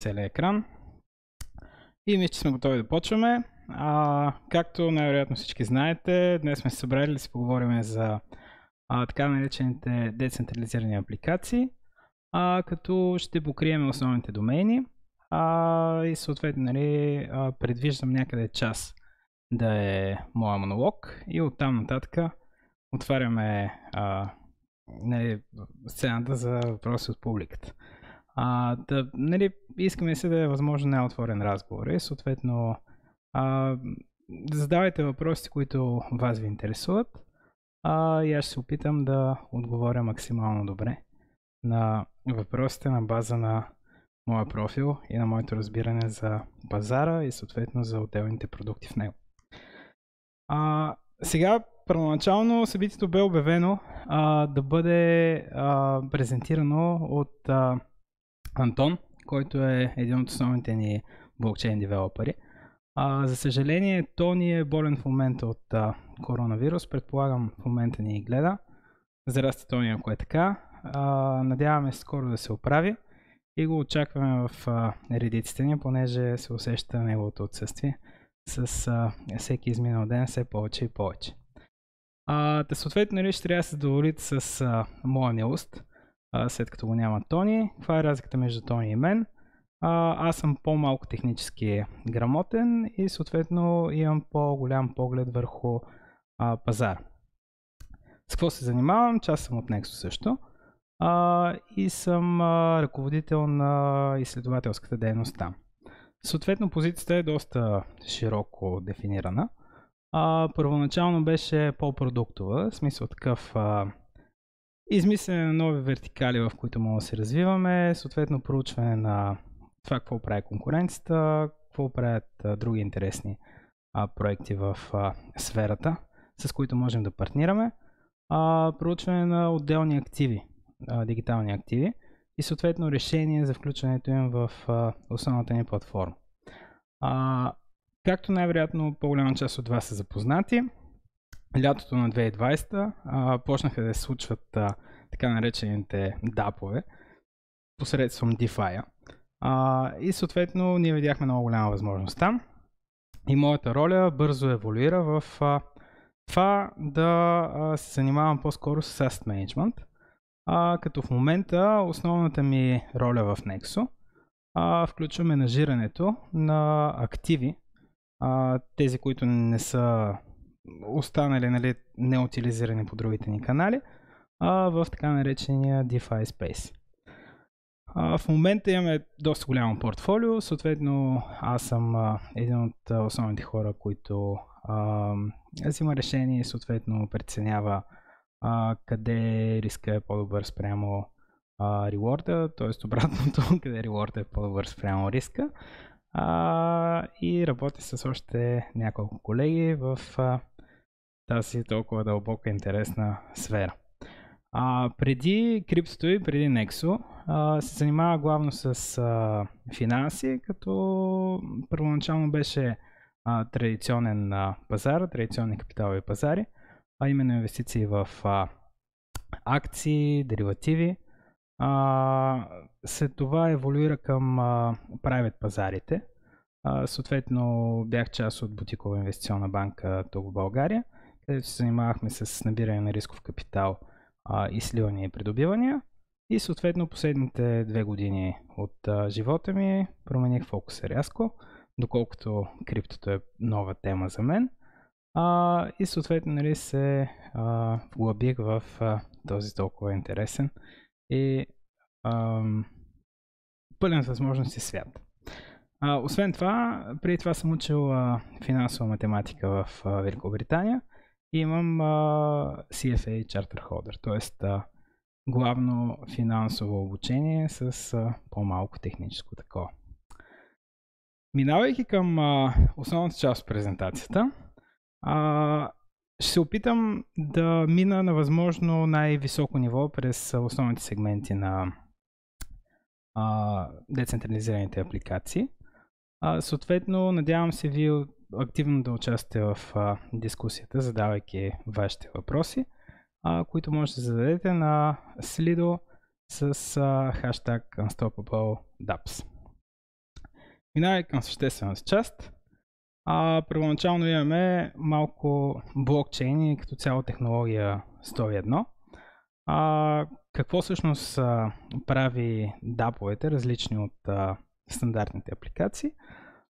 целия екран. И мисля, че сме готови да почваме. А, както най-вероятно всички знаете, днес сме се събрали да си поговорим за а, така наречените децентрализирани апликации, а, като ще покрием основните домейни а, и съответно нали, а, предвиждам някъде час да е моя монолог и оттам нататък отваряме а, нали, сцената за въпроси от публиката. А, да, нали, искаме се да е възможно най-отворен разговор. И съответно, а, задавайте въпросите, които вас ви интересуват. А, и аз ще се опитам да отговоря максимално добре на въпросите на база на моя профил и на моето разбиране за пазара и съответно за отделните продукти в него. А, сега, първоначално събитието бе обявено а, да бъде а, презентирано от а, Антон, който е един от основните ни блокчейн девелопери. А, за съжаление, то ни е болен в момента от а, коронавирус. Предполагам, в момента ни гледа. Здрасти, Тони, ако е така. А, надяваме се скоро да се оправи и го очакваме в а, редиците ни, понеже се усеща неговото отсъствие с а, всеки изминал ден все повече и повече. А, да съответно нали ще трябва да се задоволите с а, моя милост а, след като го няма Тони. Каква е разликата между Тони и мен? А, аз съм по-малко технически грамотен и съответно имам по-голям поглед върху а, пазар. С какво се занимавам? Част съм от Nexo също. А, и съм а, ръководител на изследователската дейност там. Съответно, позицията е доста широко дефинирана. А, първоначално беше по-продуктова, в смисъл такъв а, измислене на нови вертикали, в които мога да се развиваме, съответно проучване на това какво прави конкуренцията, какво правят а, други интересни а, проекти в а, сферата, с които можем да партнираме, а, проучване на отделни активи, а, дигитални активи и съответно решение за включването им в а, основната ни платформа. А, както най-вероятно по-голяма част от вас са запознати, лятото на 2020 а, почнаха да се случват а, така наречените дапове посредством DeFi. А, и съответно ние видяхме много голяма възможност там. И моята роля бързо еволюира в а, това да а, се занимавам по-скоро с Asset Management, а, като в момента основната ми роля в Nexo а, включва менажирането на активи, а, тези, които не са останали нали, неутилизирани по другите ни канали, а, в така наречения DeFi Space. А, в момента имаме доста голямо портфолио, съответно аз съм а, един от основните хора, които а, взима решение и съответно преценява а, къде риска е по-добър спрямо а, реворда, т.е. обратното, къде реворда е по-добър спрямо риска. А, и работя с още няколко колеги в а, тази толкова дълбока интересна сфера. А, преди криптото и преди Nexo а, се занимава главно с а, финанси, като първоначално беше а, традиционен а, пазар, традиционни капиталови пазари, а именно инвестиции в а, акции, деривативи. А, след това еволюира към а, private пазарите. А, съответно бях част от Бутикова инвестиционна банка тук в България – където се занимавахме с набиране на рисков капитал а, и сливания и придобивания. И съответно последните две години от а, живота ми промених фокуса рязко, доколкото криптото е нова тема за мен. А, и съответно нали, се а, вглъбих в а, този толкова интересен и а, пълен с възможности свят. А, освен това, преди това съм учил а, финансова математика в а, Великобритания – имам а, CFA Charter Holder, т.е. главно финансово обучение с а, по-малко техническо такова. Минавайки към а, основната част от презентацията, а, ще се опитам да мина на възможно най-високо ниво през основните сегменти на а, децентрализираните апликации. А, съответно, надявам се вие от активно да участвате в а, дискусията, задавайки вашите въпроси, а, които може да зададете на Slido с а, хаштаг UnstoppableDubs. Минавайки към съществената част, а, първоначално имаме малко блокчейн и като цяло технология 101. А, какво всъщност а, прави даповете, различни от а, стандартните апликации?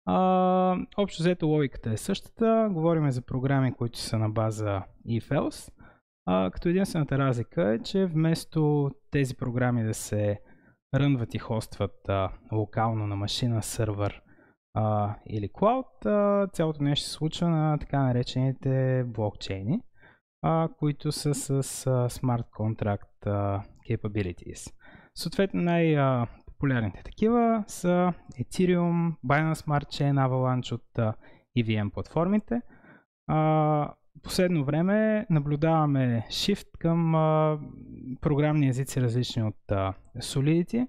А, общо взето логиката е същата. Говорим за програми, които са на база if-else. А, като единствената разлика е, че вместо тези програми да се рънват и хостват а, локално на машина, сървър а, или клауд, а, цялото нещо се случва на така наречените блокчейни, а, които са с а, smart contract а, capabilities. Съответно най- а, популярните такива са Ethereum, Binance Smart Chain, Avalanche от EVM платформите. последно време наблюдаваме shift към програмни езици различни от Solidity.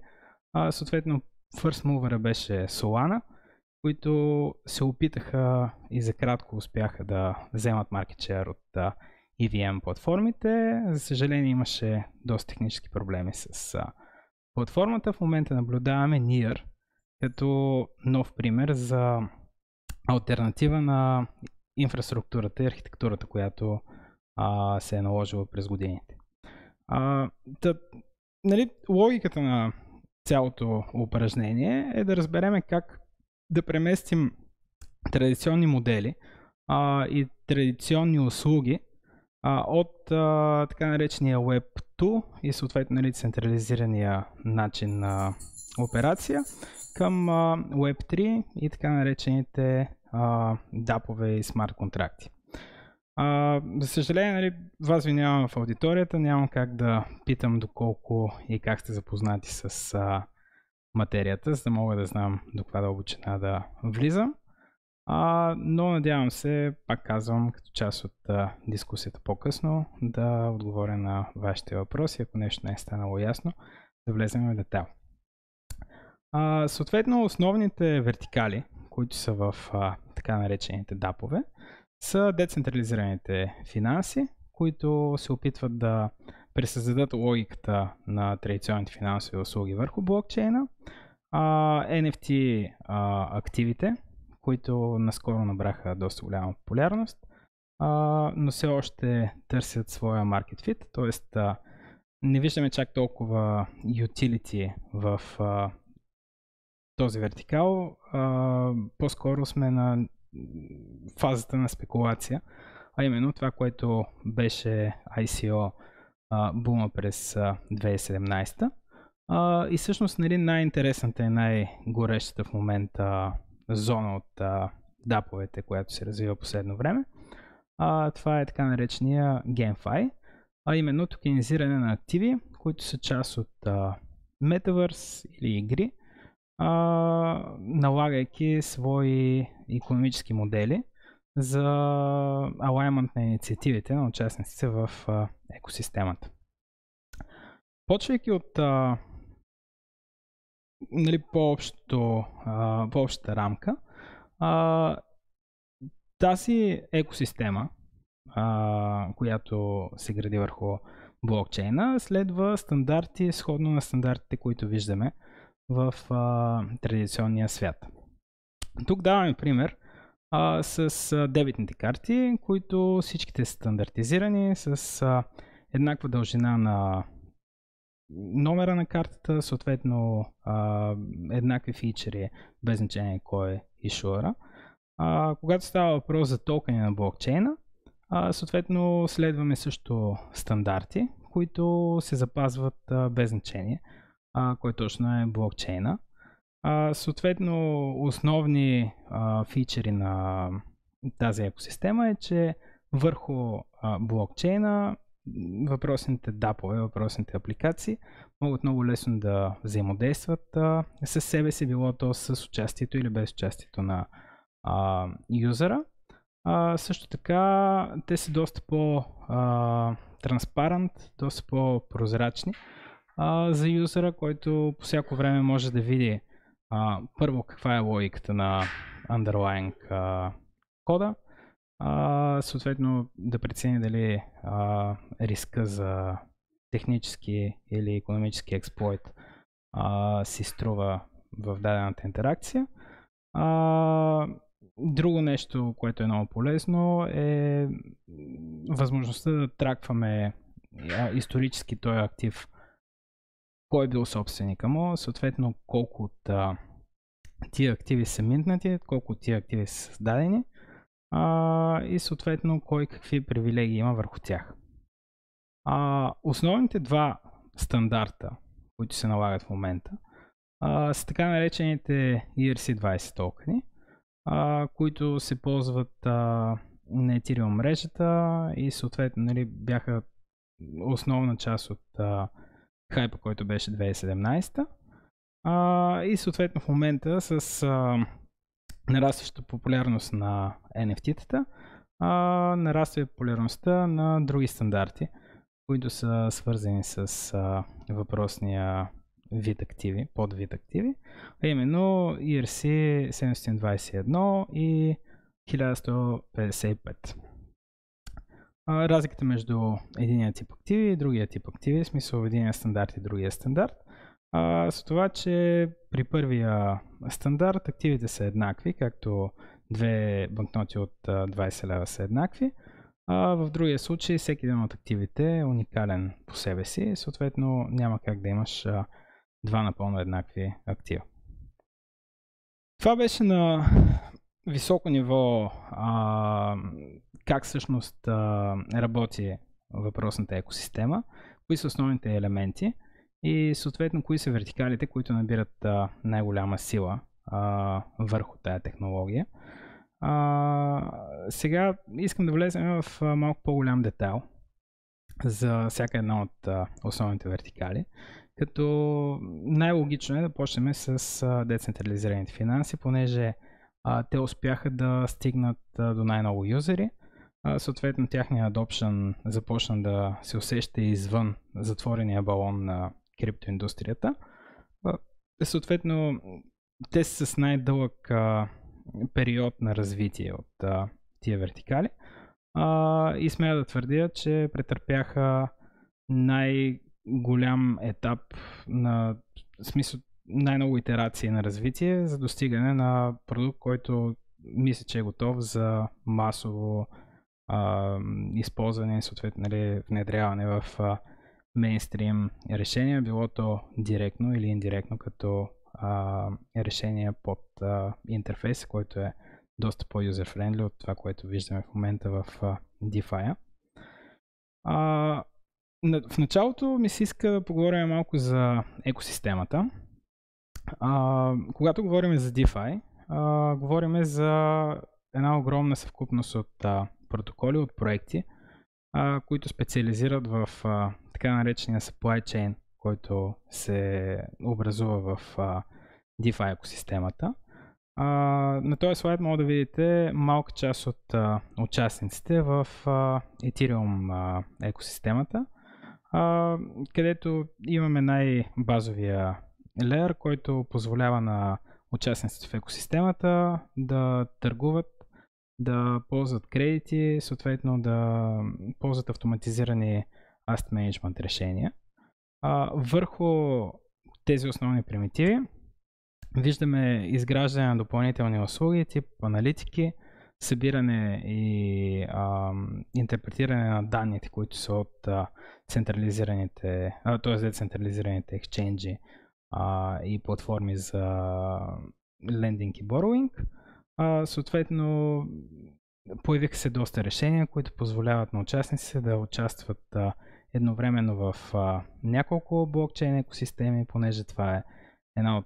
съответно, first mover беше Solana, които се опитаха и за кратко успяха да вземат market share от EVM платформите. За съжаление имаше доста технически проблеми с а, Платформата в момента наблюдаваме Near като нов пример за альтернатива на инфраструктурата и архитектурата, която а, се е наложила през годините. А, да, нали, логиката на цялото упражнение е да разбереме как да преместим традиционни модели а, и традиционни услуги а, от а, така наречения Web tool и съответно нали, централизирания начин на операция към а, Web3 и така наречените а, дапове и смарт контракти. А, за съжаление, нали, вас ви нямам в аудиторията, нямам как да питам доколко и как сте запознати с а, материята, за да мога да знам до каква дълбочина да влизам. А, но надявам се, пак казвам, като част от а, дискусията по-късно, да отговоря на вашите въпроси, ако нещо не е станало ясно, да влезем в детайл. А, съответно, основните вертикали, които са в а, така наречените дапове, са децентрализираните финанси, които се опитват да пресъздадат логиката на традиционните финансови услуги върху блокчейна, а, NFT а, активите, които наскоро набраха доста голяма популярност, а, но все още търсят своя market fit, т.е. не виждаме чак толкова utility в а, този вертикал, а, по-скоро сме на фазата на спекулация, а именно това, което беше ICO а, бума през а, 2017. А, и всъщност нали, най-интересната и най-горещата в момента зона от а, даповете, която се развива последно време. А, това е така наречения GameFi, а именно токенизиране на активи, които са част от а, Metaverse или игри, а, налагайки свои економически модели за алаймент на инициативите на участниците в а, екосистемата. Почвайки от а, нали, по-общо, а, по-общата рамка, а, тази екосистема, а, която се гради върху блокчейна, следва стандарти, сходно на стандартите, които виждаме в а, традиционния свят. Тук даваме пример а, с дебитните карти, които всичките са стандартизирани с а, еднаква дължина на номера на картата, съответно а, еднакви фичери, е, без значение кой е ишуера. А, когато става въпрос за токени на блокчейна, а, съответно следваме също стандарти, които се запазват а, без значение, а, кой точно е блокчейна. А, съответно, основни а, фичери на тази екосистема е, че върху а, блокчейна въпросните дапове, въпросните апликации могат много лесно да взаимодействат а, с себе си, било то с участието или без участието на а, юзера. А, също така, те са доста по-транспарант, доста по-прозрачни а, за юзера, който по всяко време може да види а, първо каква е логиката на underlying а, кода, а, съответно да прецени дали а, риска за технически или економически експлойт а, си струва в дадената интеракция. А, друго нещо, което е много полезно е възможността да тракваме исторически този актив, кой е бил собственика му, съответно колко от а, тия активи са минтнати, колко от тия активи са създадени а, и съответно кой какви привилегии има върху тях. А, основните два стандарта, които се налагат в момента, а, са така наречените ERC20 токени, а, които се ползват а, на Ethereum мрежата и съответно нали, бяха основна част от а, хайпа, който беше 2017. А, и съответно в момента с а, нарастваща популярност на NFT-тата, а, нараства и популярността на други стандарти, които са свързани с а, въпросния вид активи, подвид активи, а именно ERC 721 и 1155. А, разликата между единия тип активи и другия тип активи, в смисъл единия стандарт и другия стандарт, а, с това, че при първия стандарт активите са еднакви, както две банкноти от 20 лева са еднакви. А в другия случай всеки един от активите е уникален по себе си, и съответно няма как да имаш два напълно еднакви актива. Това беше на високо ниво а, как всъщност а, работи въпросната екосистема, кои са основните елементи и съответно кои са вертикалите, които набират а, най-голяма сила а, върху тая технология. А, сега искам да влезем в малко по-голям детайл за всяка една от а, основните вертикали, като най-логично е да почнем с а, децентрализираните финанси, понеже а, те успяха да стигнат а, до най-много юзери. А, съответно, тяхният adoption започна да се усеща извън затворения балон на криптоиндустрията. Е, съответно, те са с най-дълъг а, период на развитие от а, тия вертикали а, и смея да твърдя, че претърпяха най-голям етап на смисъл най-много итерации на развитие за достигане на продукт, който мисля, че е готов за масово а, използване и съответно нали, внедряване в а, мейнстрим решения, било то директно или индиректно, като а, решение под а, интерфейс, който е доста по френдли от това, което виждаме в момента в а, DeFi. А, в началото ми се иска да поговорим малко за екосистемата. А, когато говорим за DeFi, а, говорим за една огромна съвкупност от а, протоколи, от проекти, а, които специализират в а, така наречения supply chain, който се образува в а, DeFi екосистемата. А, на този слайд мога да видите малка част от а, участниците в а, Ethereum а, екосистемата, а, където имаме най-базовия лер, който позволява на участниците в екосистемата да търгуват да ползват кредити, съответно да ползват автоматизирани Ast Management решения. А, върху тези основни примитиви виждаме изграждане на допълнителни услуги, тип аналитики, събиране и а, интерпретиране на данните, които са от а, централизираните, а, т.е. децентрализираните ексченджи и платформи за лендинг и Uh, а, съответно, появиха се доста решения, които позволяват на участниците да участват а, едновременно в а, няколко блокчейн екосистеми, понеже това е една от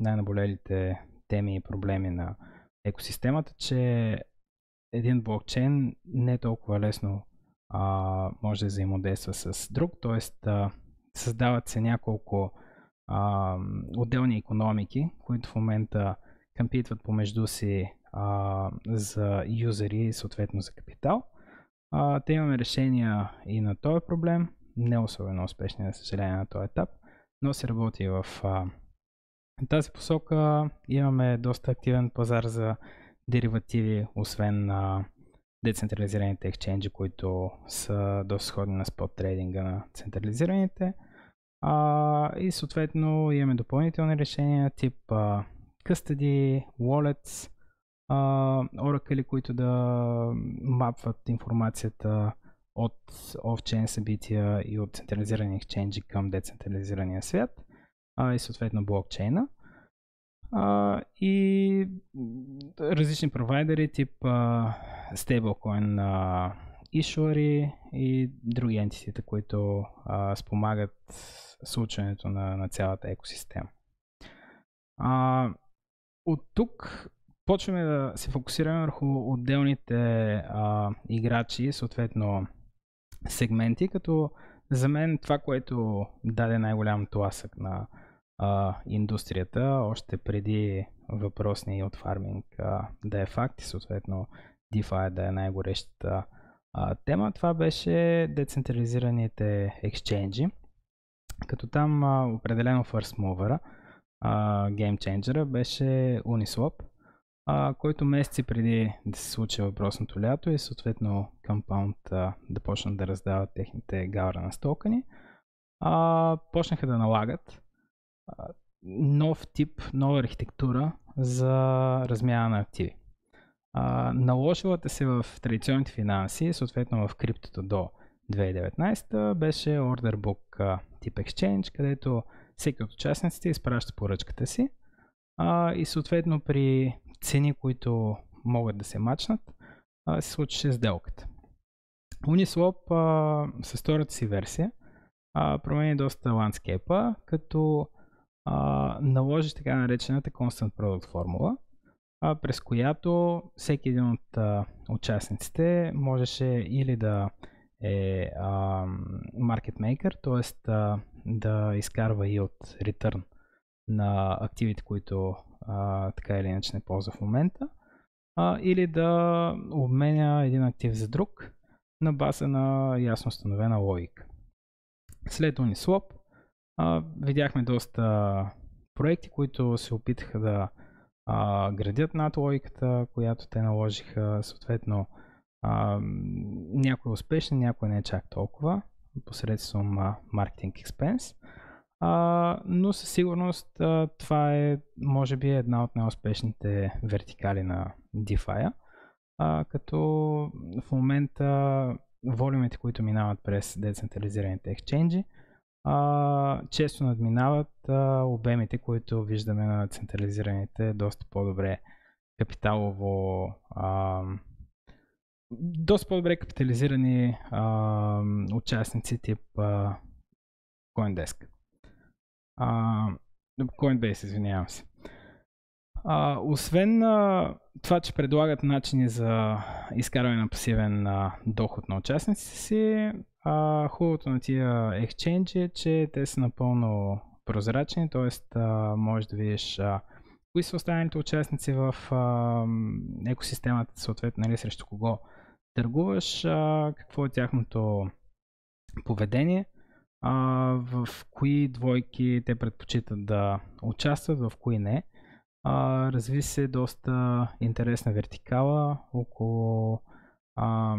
най-наболелите теми и проблеми на екосистемата, че един блокчейн не е толкова лесно а, може да взаимодейства с друг, т.е. създават се няколко а, отделни економики, които в момента компитват помежду си а, за юзери и съответно за капитал. А, те имаме решения и на този проблем, не особено успешни, на съжаление, на този етап, но се работи в а, тази посока. Имаме доста активен пазар за деривативи, освен на децентрализираните екченджи, които са доста сходни на спот трейдинга на централизираните. А, и съответно имаме допълнителни решения тип а, Къстади, wallets, uh, които да мапват информацията от офчейн събития и от централизирани ексченджи към децентрализирания свят а, и съответно блокчейна. А, и различни провайдери тип а, стейблкоин а, issuer и други ентитита, които а, спомагат случването на, на цялата екосистема. А, от тук почваме да се фокусираме върху отделните а, играчи, съответно сегменти, като за мен това, което даде най-голям тласък на а, индустрията, още преди въпросния от фарминг а, да е факт и съответно DeFi да е най-горещата а, тема, това беше децентрализираните ексченджи, като там а, определено first mover геймченджера беше Uniswap, а, който месеци преди да се случи въпросното лято и съответно Compound а, да почнат да раздават техните гавра на стокани, а, почнаха да налагат а, нов тип, нова архитектура за размяна на активи. А, наложилата се в традиционните финанси, съответно в криптото до 2019, беше Order Book а, тип Exchange, където всеки от участниците изпраща поръчката си а, и съответно при цени, които могат да се мачнат, а, се случваше сделката. Uniswap а, с втората си версия а, промени доста ландскепа, като а, наложи така наречената Constant Product формула, а, през която всеки един от а, участниците можеше или да е а, market maker, т.е. да изкарва и от return на активите, които а, така или иначе не ползва в момента, а, или да обменя един актив за друг на база на ясно установена логика. След Uniswap а, видяхме доста проекти, които се опитаха да а, градят над логиката, която те наложиха, съответно а, някой е успешен, някой не е чак толкова, посредством а, Marketing Expense. А, но със сигурност а, това е, може би, една от най-успешните вертикали на DeFi. А, като в момента волюмите, които минават през децентрализираните екшенджи, а, често надминават а, обемите, които виждаме на централизираните, доста по-добре капиталово а, доста по-добре капитализирани а, участници тип а, CoinDesk. А, Coinbase, извинявам се. А, освен а, това, че предлагат начини за изкарване на пасивен а, доход на участниците си, а, хубавото на тия exchange е, че те са напълно прозрачни, т.е. можеш да видиш а, кои са останалите участници в а, екосистемата, съответно нали, срещу кого търгуваш, а, какво е тяхното поведение, а, в кои двойки те предпочитат да участват, в кои не. А, разви се доста интересна вертикала около а,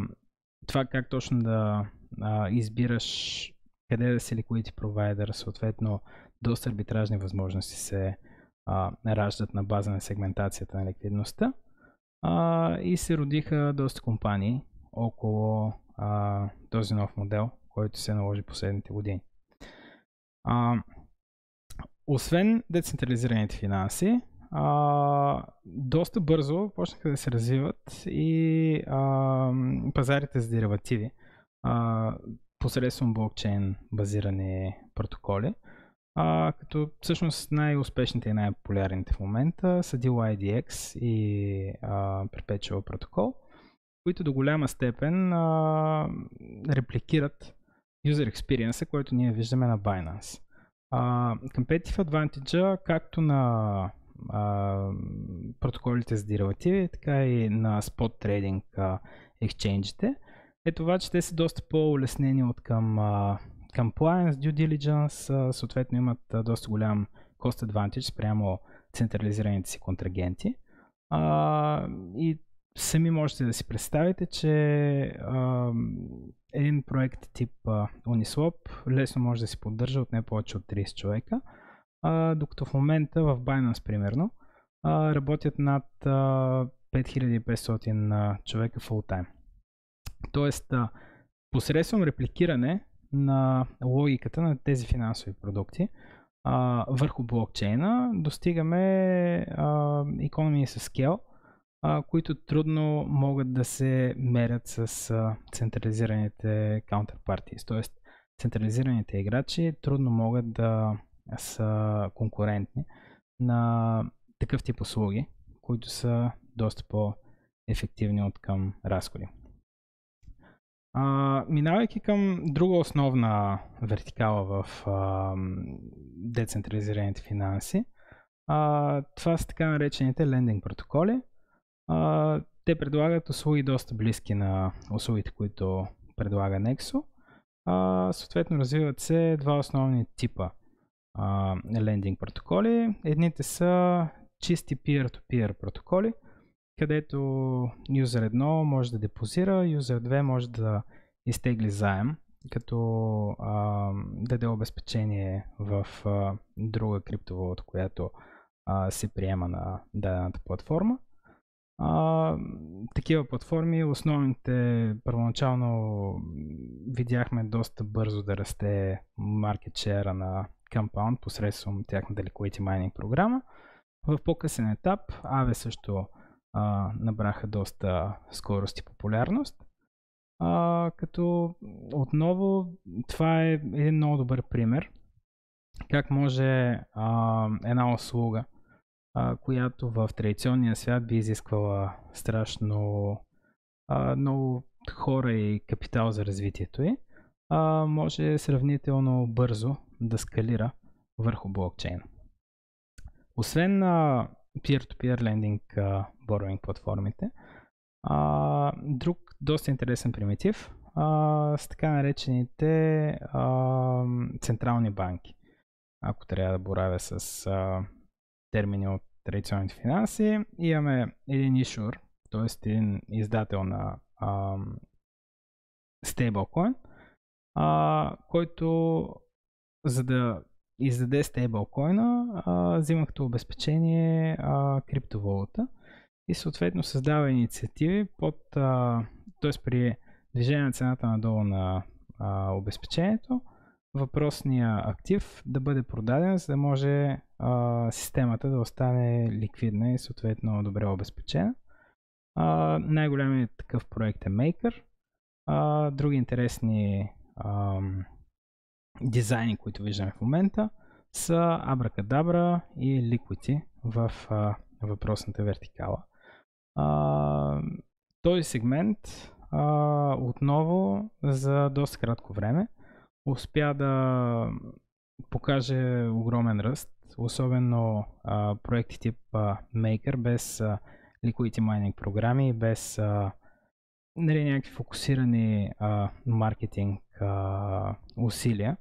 това как точно да а, избираш къде да си ликвидити провайдер, съответно доста арбитражни възможности се а, раждат на база на сегментацията на ликвидността а, и се родиха доста компании около а, този нов модел, който се наложи последните години. А, освен децентрализираните финанси, а, доста бързо почнаха да се развиват и а, пазарите за деривативи а, посредством блокчейн базирани протоколи. А, като всъщност най-успешните и най-популярните в момента са DYDX и а, Perpetual Protocol, които до голяма степен а, репликират user experience, който ние виждаме на Binance. А, competitive advantage, както на а, протоколите с деривативи, така и на spot trading екшенджите, е това, че те са доста по-улеснени от към а, compliance, due diligence, съответно имат доста голям cost advantage спрямо централизираните си контрагенти. А, и сами можете да си представите, че а, един проект тип а, Uniswap лесно може да се поддържа от не повече от 30 човека, а, докато в момента в Binance примерно а, работят над а, 5500 човека full-time. Тоест, а, посредством репликиране на логиката на тези финансови продукти а, върху блокчейна, достигаме а, економии с скел, а, които трудно могат да се мерят с а, централизираните counterparties, т.е. централизираните играчи трудно могат да са конкурентни на такъв тип услуги, които са доста по-ефективни от към разходи. А, минавайки към друга основна вертикала в а, децентрализираните финанси, а, това са така наречените лендинг протоколи. А, те предлагат услуги доста близки на услугите, които предлага Nexo. А, съответно развиват се два основни типа лендинг протоколи. Едните са чисти peer-to-peer протоколи, където юзер 1 може да депозира, юзер 2 може да изтегли заем, като а, даде обезпечение в а, друга криптовалута, която а, се приема на дадената платформа. А, такива платформи, основните, първоначално видяхме доста бързо да расте маркет шера на Compound посредством тяхната Liquidity майнинг програма. В по-късен етап Аве също а, набраха доста скорост и популярност. А, като отново това е един много добър пример как може а, една услуга, а, която в традиционния свят би изисквала страшно а, много хора и капитал за развитието й, а, може сравнително бързо да скалира върху блокчейн. Освен а, peer-to-peer лендинг borrowing платформите. друг доста интересен примитив с така наречените централни банки. Ако трябва да боравя с термини от традиционните финанси, имаме един ишур, т.е. един издател на а, стейблкоин, който за да издаде стейблкоина, взима като обезпечение а, криптовалута и съответно създава инициативи под, т.е. при движение на цената надолу на а, обезпечението, въпросния актив да бъде продаден, за да може а, системата да остане ликвидна и съответно добре обезпечена. А, най-големият такъв проект е Maker. А, други интересни а, дизайни, които виждаме в момента, са Абракадабра и Liquity в а, въпросната вертикала. А, този сегмент а, отново за доста кратко време успя да покаже огромен ръст, особено а, проекти тип а, Maker без а, Liquidity Mining програми, без а, нали, някакви фокусирани а, маркетинг а, усилия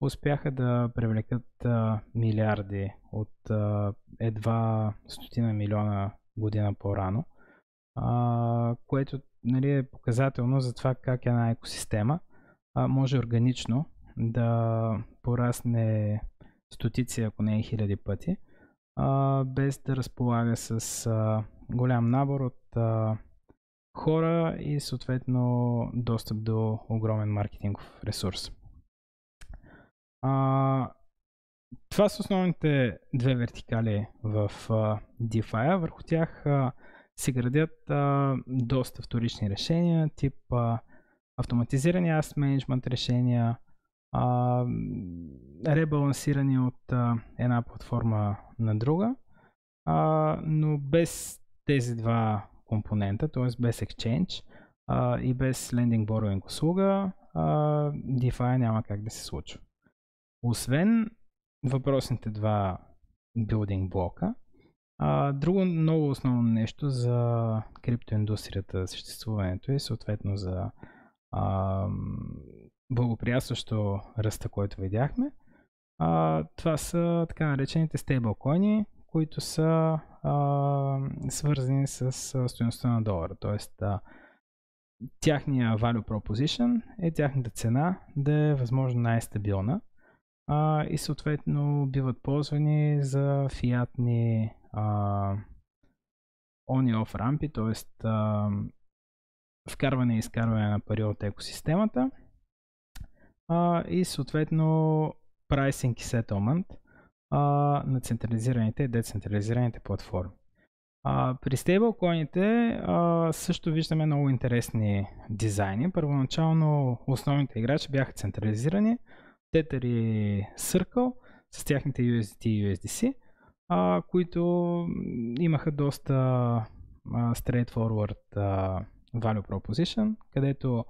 успяха да привлекат а, милиарди от а, едва стотина милиона година по-рано, а, което нали, е показателно за това как една екосистема а, може органично да порасне стотици, ако не е хиляди пъти, а, без да разполага с а, голям набор от а, хора и съответно достъп до огромен маркетингов ресурс. А, това са основните две вертикали в а, DeFi. Върху тях а, се градят а, доста вторични решения, тип а, автоматизирани аст менеджмент решения, а, ребалансирани от а, една платформа на друга, а, но без тези два компонента, т.е. без Exchange а, и без Lending Borrowing услуга, а, DeFi няма как да се случва. Освен въпросните два билдинг блока, а, друго много основно нещо за криптоиндустрията, съществуването и съответно за а, благоприятстващо ръста, който видяхме, а, това са така наречените стейблкоини, които са а, свързани с стоеността на долара. Тоест, а, тяхния value proposition е тяхната цена да е възможно най-стабилна а, и съответно биват ползвани за фиатни а, on и off рампи, т.е. вкарване и изкарване на пари от екосистемата а, и съответно прайсинг и settlement а, на централизираните и децентрализираните платформи. А, при стейблкоините също виждаме много интересни дизайни. Първоначално основните играчи бяха централизирани, Tether и Circle с тяхните USDT и USDC, а, които имаха доста а, straightforward а, value proposition, където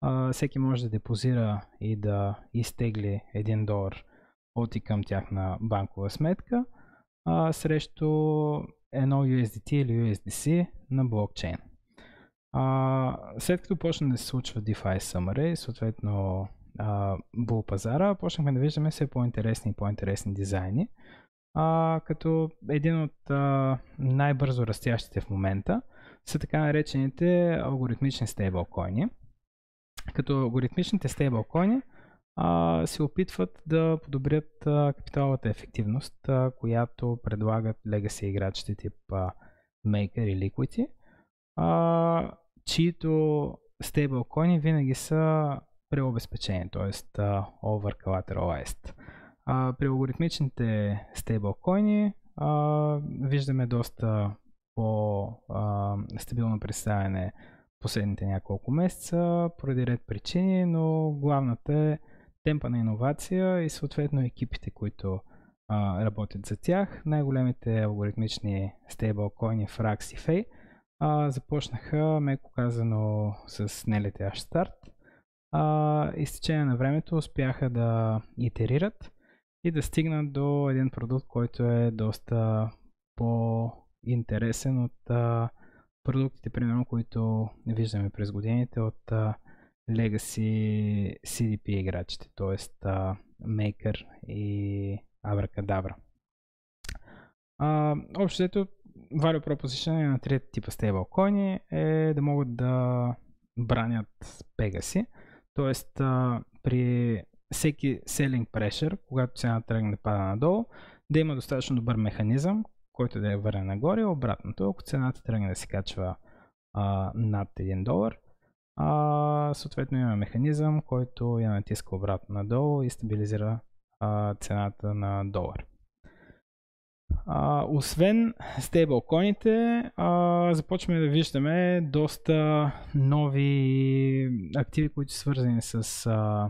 а, всеки може да депозира и да изтегли 1 долар от и към тяхна банкова сметка а, срещу едно USDT или USDC на блокчейн. А, след като почна да се случва DeFi Summary, съответно бул пазара, почнахме да виждаме все по-интересни и по-интересни дизайни. А, като един от а, най-бързо растящите в момента са така наречените алгоритмични стейблкоини. Като алгоритмичните стейблкоини а, се опитват да подобрят а, капиталовата ефективност, а, която предлагат legacy играчите тип а, Maker и Liquity, а, чието стейблкоини винаги са Преобезпечение, т.е. over collateralized. При алгоритмичните стейблкоини виждаме доста по-стабилно представяне последните няколко месеца, поради ред причини, но главната е темпа на иновация и съответно екипите, които а, работят за тях. Най-големите алгоритмични стейблкоини Frax и Fay а, започнаха, меко казано, с нелетящ старт а, изтечение на времето успяха да итерират и да стигнат до един продукт, който е доста по-интересен от а, продуктите, примерно, които виждаме през годините от а, Legacy CDP играчите, т.е. Maker и Abracadabra. А, общо ето, value proposition на третия типа стейблкоини е да могат да бранят пега си, Тоест, а, при всеки selling pressure, когато цената тръгне пада надолу, да има достатъчно добър механизъм, който да я върне нагоре, обратното, ако цената тръгне да се качва а, над 1 долар, а, съответно има механизъм, който я натиска обратно надолу и стабилизира а, цената на долар. А, освен стейблкоините, започваме да виждаме доста нови активи, които са свързани с а,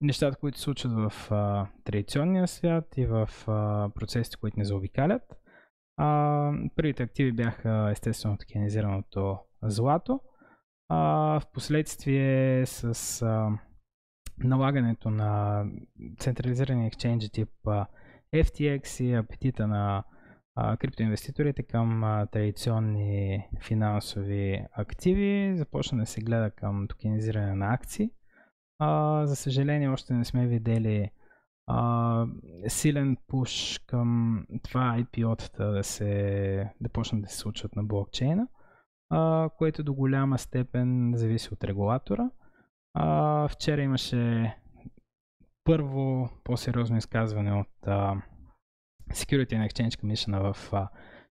нещата, които се случват в а, традиционния свят и в а, процесите, които не заобикалят. А, първите активи бяха естествено токенизираното злато. А, в последствие с а, налагането на централизирани екченджи тип а, FTX и апетита на криптоинвеститорите към традиционни финансови активи. Започна да се гледа към токенизиране на акции. за съжаление, още не сме видели силен пуш към това IPO-тата да, се, да почнат да се случват на блокчейна, което до голяма степен зависи от регулатора. вчера имаше първо по-сериозно изказване от а, Security and Exchange Commission в а,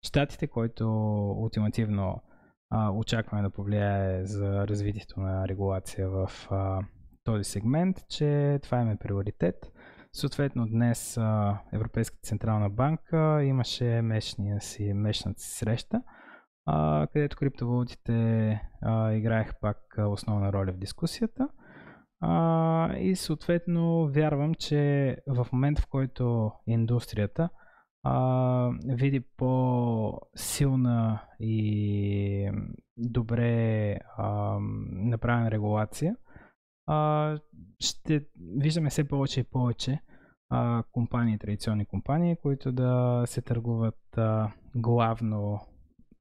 Штатите, който ултимативно а, очакваме да повлияе за развитието на регулация в а, този сегмент, че това им е приоритет. Съответно днес а, Европейската Централна банка имаше мешния си, мешната си среща, а, където криптовалутите а, играеха пак основна роля в дискусията. А, и съответно вярвам, че в момент в който индустрията а, види по-силна и добре а, направена регулация, а, ще виждаме все повече и повече а, компании, традиционни компании, които да се търгуват а, главно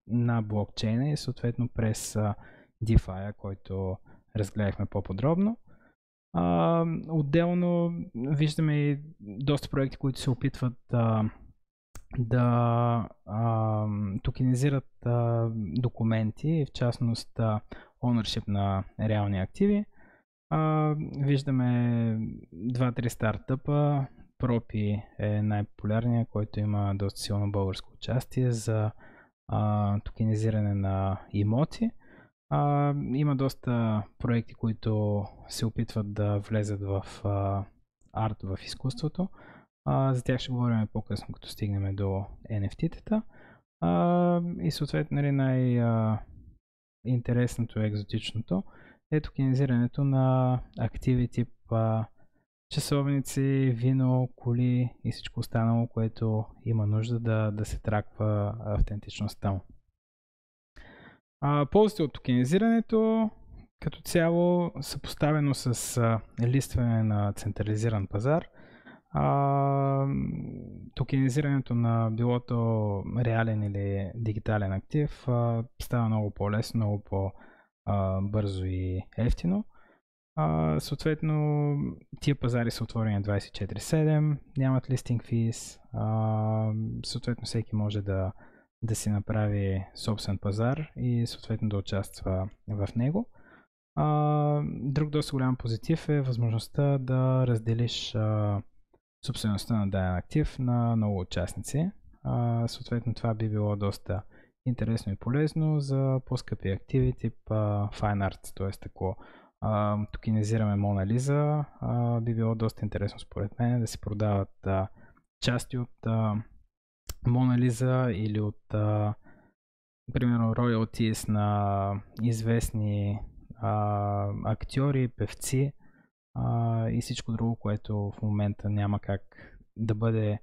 на блокчейна и съответно през а, DeFi, който разгледахме по-подробно. А, отделно виждаме и доста проекти, които се опитват а, да а, токенизират а, документи, в частност а, ownership на реални активи. А, виждаме 2-3 стартъпа. Пропи е най-популярният, който има доста силно българско участие за а, токенизиране на имоти. А, има доста проекти, които се опитват да влезат в а, арт, в изкуството. А, за тях ще говорим по-късно, като стигнем до NFT-тата. А, и съответно нали, най-интересното и екзотичното е токенизирането на активи тип а, часовници, вино, коли и всичко останало, което има нужда да, да се траква автентичността му. А, ползите от токенизирането като цяло съпоставено с а, листване на централизиран пазар. А, токенизирането на билото реален или дигитален актив а, става много по-лесно, много по-бързо и ефтино. А, съответно, тия пазари са отворени 24-7, нямат листинг физ, съответно всеки може да, да си направи собствен пазар и съответно да участва в него. А, друг доста голям позитив е възможността да разделиш а, собствеността на даден актив на много участници. А, съответно това би било доста интересно и полезно за по-скъпи активи тип а, Fine Art, т.е. ако токенизираме Мона Лиза, би било доста интересно според мен да се продават а, части от а, Мона Лиза или от, а, примерно, роялтис на известни а, актьори, певци а, и всичко друго, което в момента няма как да бъде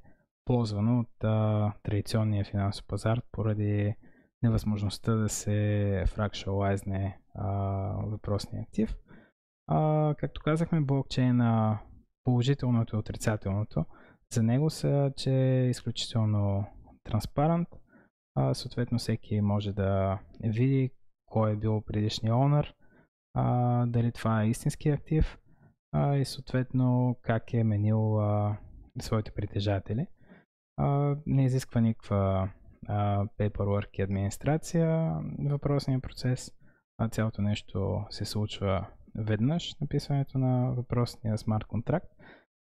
ползвано от а, традиционния финансов пазар поради невъзможността да се фракшалайзне въпросния актив. А, както казахме, блокчейна положителното и отрицателното – за него са, че е изключително транспарант. А, съответно всеки може да види кой е бил предишния онър, а, дали това е истински актив а, и съответно как е менил а, своите притежатели. А, не изисква никаква а, paperwork и администрация въпросния процес. А цялото нещо се случва веднъж написването на въпросния смарт контракт,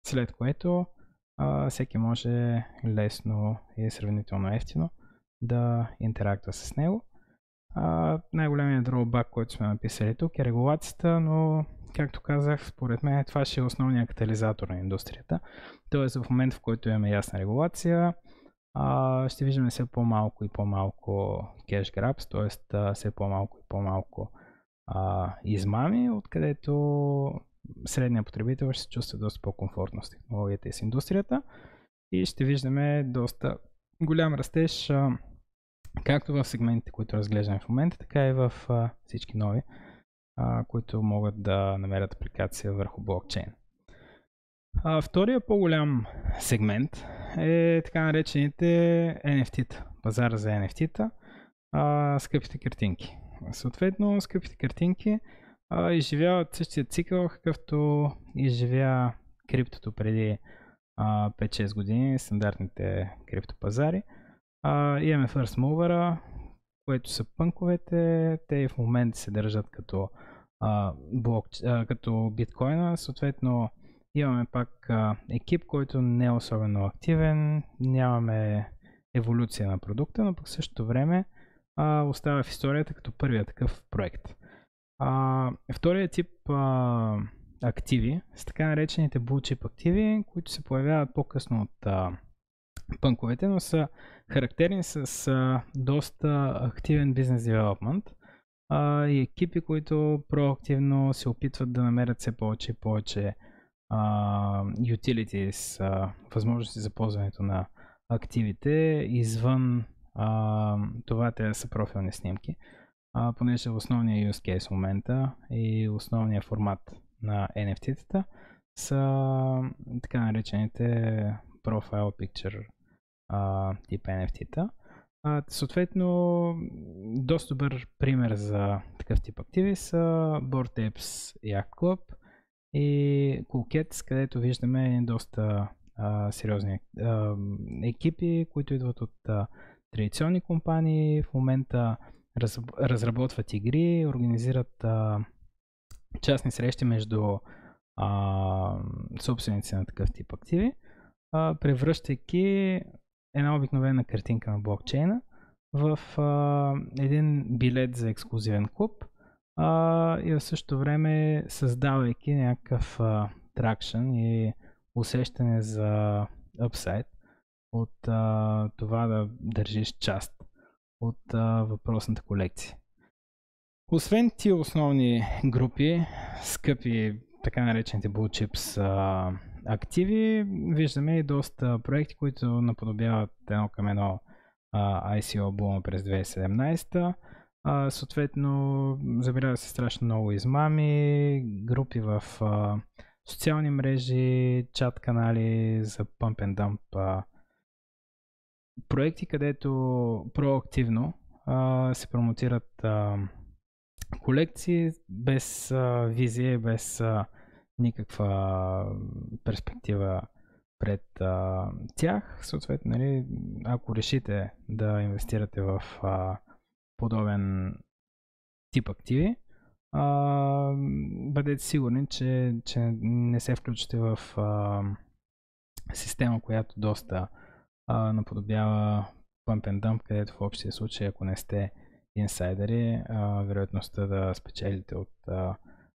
след което а, всеки може лесно и сравнително ефтино да интерактва с него. най-големият дробак, който сме написали тук е регулацията, но както казах, според мен това ще е основният катализатор на индустрията. Тоест в момент, в който имаме ясна регулация, а, ще виждаме все по-малко и по-малко кеш грабс, т.е. все по-малко и по-малко измами, откъдето средния потребител ще се чувства доста по-комфортно с технологията и с индустрията и ще виждаме доста голям растеж както в сегментите, които разглеждаме в момента, така и в всички нови, които могат да намерят апликация върху блокчейн. А, втория по-голям сегмент е така наречените NFT-та, пазара за NFT-та, скъпите картинки. Съответно, скъпите картинки а, изживя същия цикъл, какъвто изживя криптото преди 5-6 години, стандартните криптопазари. А, имаме First Mover, което са пънковете. Те в момента се държат като, а, блок, а, като биткоина. Съответно, имаме пак а, екип, който не е особено активен. Нямаме еволюция на продукта, но пък в същото време а, остава в историята като първия такъв проект. А, втория тип а, активи са така наречените chip активи, които се появяват по-късно от а, пънковете, но са характерни с а, доста активен бизнес девелопмент и екипи, които проактивно се опитват да намерят все повече и повече а, с а, възможности за ползването на активите извън а, това те да са профилни снимки а, понеже основния use case в момента и основния формат на NFT-тата са така наречените profile picture а, тип NFT-та. А, съответно, доста добър пример за такъв тип активи са Bored и Yacht Club и Coolcats, където виждаме доста а, сериозни а, екипи, които идват от а, традиционни компании. В момента раз, разработват игри, организират а, частни срещи между а, собственици на такъв тип активи, а, превръщайки една обикновена картинка на блокчейна в а, един билет за ексклюзивен клуб а, и в същото време създавайки някакъв а, тракшн и усещане за upside от а, това да държиш част от а, въпросната колекция. Освен ти основни групи, скъпи така наречените Blue Chips а, активи, виждаме и доста проекти, които наподобяват едно към едно а, ICO бума през 2017. А, съответно, забелязва се страшно много измами, групи в а, социални мрежи, чат канали за pump and dump а, проекти, където проактивно а, се промотират а, колекции без а, визия, без а, никаква перспектива пред а, тях. Съответно, нали, ако решите да инвестирате в а, подобен тип активи, а, бъдете сигурни, че, че не се включите в а, система, която доста а, наподобява Pump and Dump, където в общия случай, ако не сте инсайдери, а, вероятността да спечелите от а,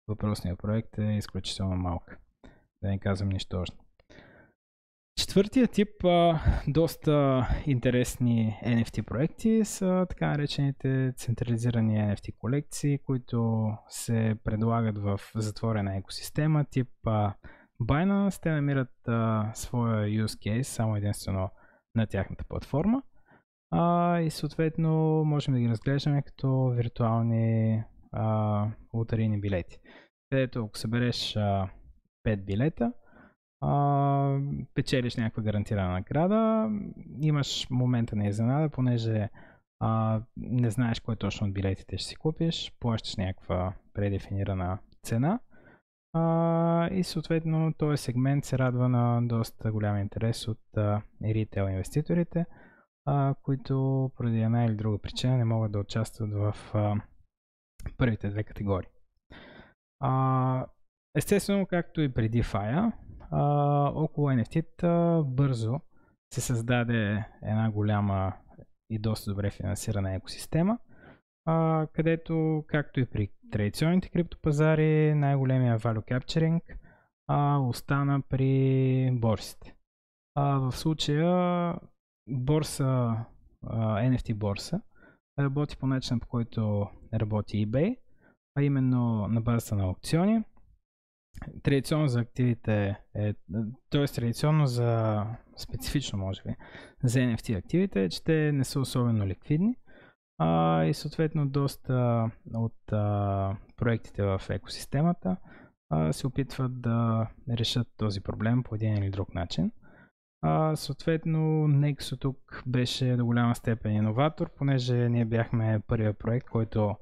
въпросния проект е изключително малка. Да не казвам нищо още. Четвъртия тип а, доста интересни NFT проекти са така наречените централизирани NFT колекции, които се предлагат в затворена екосистема тип а, Binance. Те намират а, своя use case само единствено на тяхната платформа. А, и съответно можем да ги разглеждаме като виртуални а, лотарийни билети. Където ако събереш а, 5 билета, а, печелиш някаква гарантирана награда, имаш момента на изненада, понеже а, не знаеш кой точно от билетите ще си купиш, плащаш някаква предефинирана цена – а, и съответно този сегмент се радва на доста голям интерес от а, ритейл инвеститорите, а, които поради една или друга причина не могат да участват в а, първите две категории. А, естествено, както и преди фая, а, около NFT-та бързо се създаде една голяма и доста добре финансирана екосистема, а, където, както и при традиционните криптопазари най-големия value capturing а, остана при борсите. А, в случая борса, а, NFT борса, работи по начина по който работи eBay, а именно на базата на аукциони. Традиционно за активите е, т.е. традиционно за, специфично може би, за NFT активите е, че те не са особено ликвидни а, и съответно доста от а, проектите в екосистемата а, се опитват да решат този проблем по един или друг начин. А, съответно, Nexo тук беше до голяма степен иноватор, понеже ние бяхме първия проект, който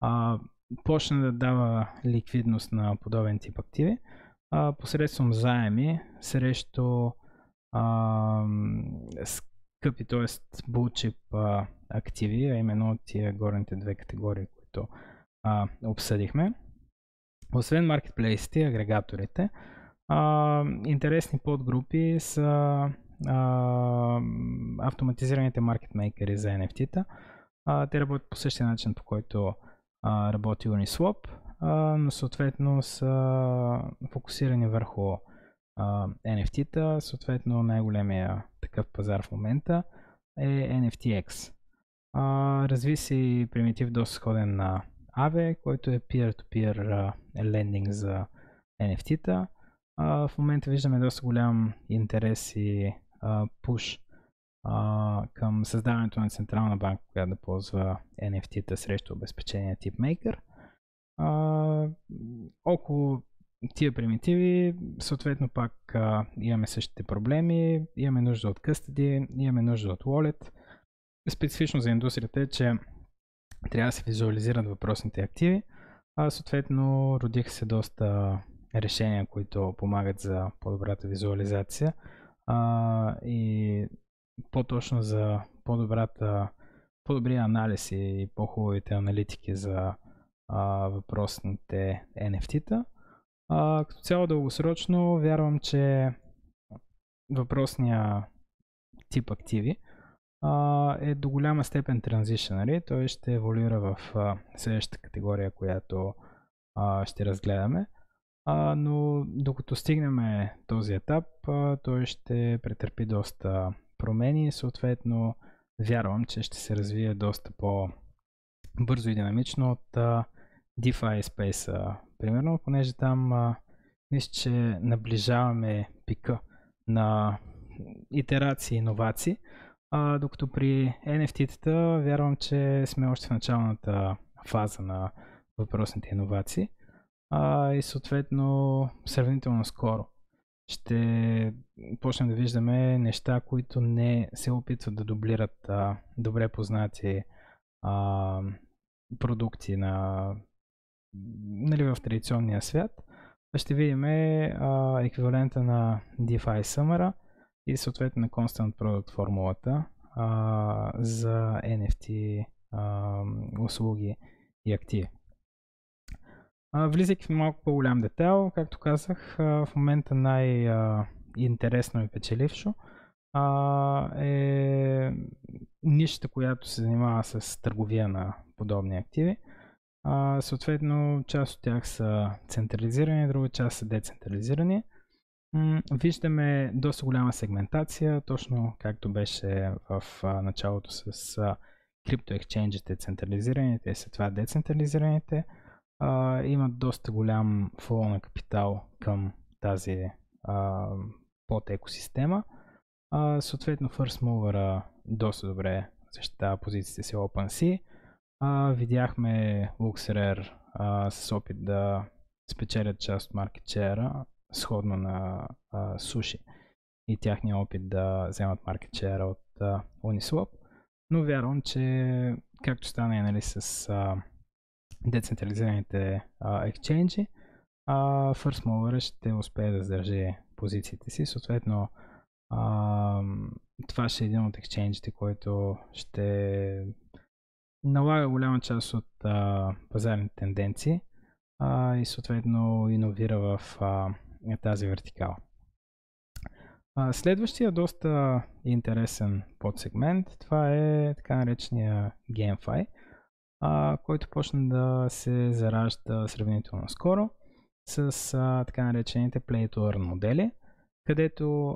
а, почна да дава ликвидност на подобен тип активи а, посредством заеми срещу а, скъпи, т.е. булчип а, Активи, а именно тия горните две категории, които а, обсъдихме. Освен маркетплейсите и агрегаторите, а, интересни подгрупи са а, автоматизираните маркетмейкери за NFT-та. А, те работят по същия начин, по който а, работи Uniswap, а, но съответно са фокусирани върху а, NFT-та, съответно най-големия такъв пазар в момента е NFTX. А, разви си примитив доста сходен на AV, който е peer-to-peer лендинг за NFT-та. А, в момента виждаме доста голям интерес и пуш а, към създаването на централна банка, която да ползва NFT-та срещу обезпечения тип Maker. Около тия примитиви, съответно пак имаме същите проблеми, имаме нужда от custody, имаме нужда от wallet, специфично за индустрията е, че трябва да се визуализират въпросните активи, а съответно родиха се доста решения, които помагат за по-добрата визуализация а, и по-точно за по-добрата, по-добрия анализ и по-хубавите аналитики за а, въпросните NFT-та. А, като цяло дългосрочно вярвам, че въпросния тип активи а, е до голяма степен транзишън. Нали? Той ще еволюира в а, следващата категория, която а, ще разгледаме. А, но докато стигнем този етап, а, той ще претърпи доста промени и съответно вярвам, че ще се развие доста по-бързо и динамично от а, DeFi Space, примерно, понеже там а, мисля, че наближаваме пика на итерации и иновации. А, докато при NFT-тата вярвам, че сме още в началната фаза на въпросните иновации а, и съответно сравнително скоро ще почнем да виждаме неща, които не се опитват да дублират а, добре познати а, продукти на, нали, в традиционния свят. Ще видим а, еквивалента на DeFi Summer и съответно на Constant Product формулата а, за NFT а, услуги и активи. А, влизайки в малко по-голям детайл, както казах, а, в момента най-интересно и печелившо а, е нишата, която се занимава с търговия на подобни активи. А, съответно, част от тях са централизирани, друга част са децентрализирани виждаме доста голяма сегментация, точно както беше в началото с а, централизираните и след това децентрализираните. Има имат доста голям фол на капитал към тази под екосистема. съответно, First Mover доста добре защитава позициите си OpenSea. А, видяхме LuxRare с опит да спечелят част от market share сходно на а, суши и тяхния опит да вземат маркетчера от а, Uniswap. Но вярвам, че както стана и нали, с а, децентрализираните а, екченджи, а, First Mover ще успее да задържи позициите си. Съответно, а, това ще е един от екченджите, който ще налага голяма част от а, пазарните тенденции а, и съответно иновира в а, е тази вертикала. Следващия доста интересен подсегмент, това е така наречения GameFi, който почна да се заражда сравнително скоро с така наречените Play to Earn модели, където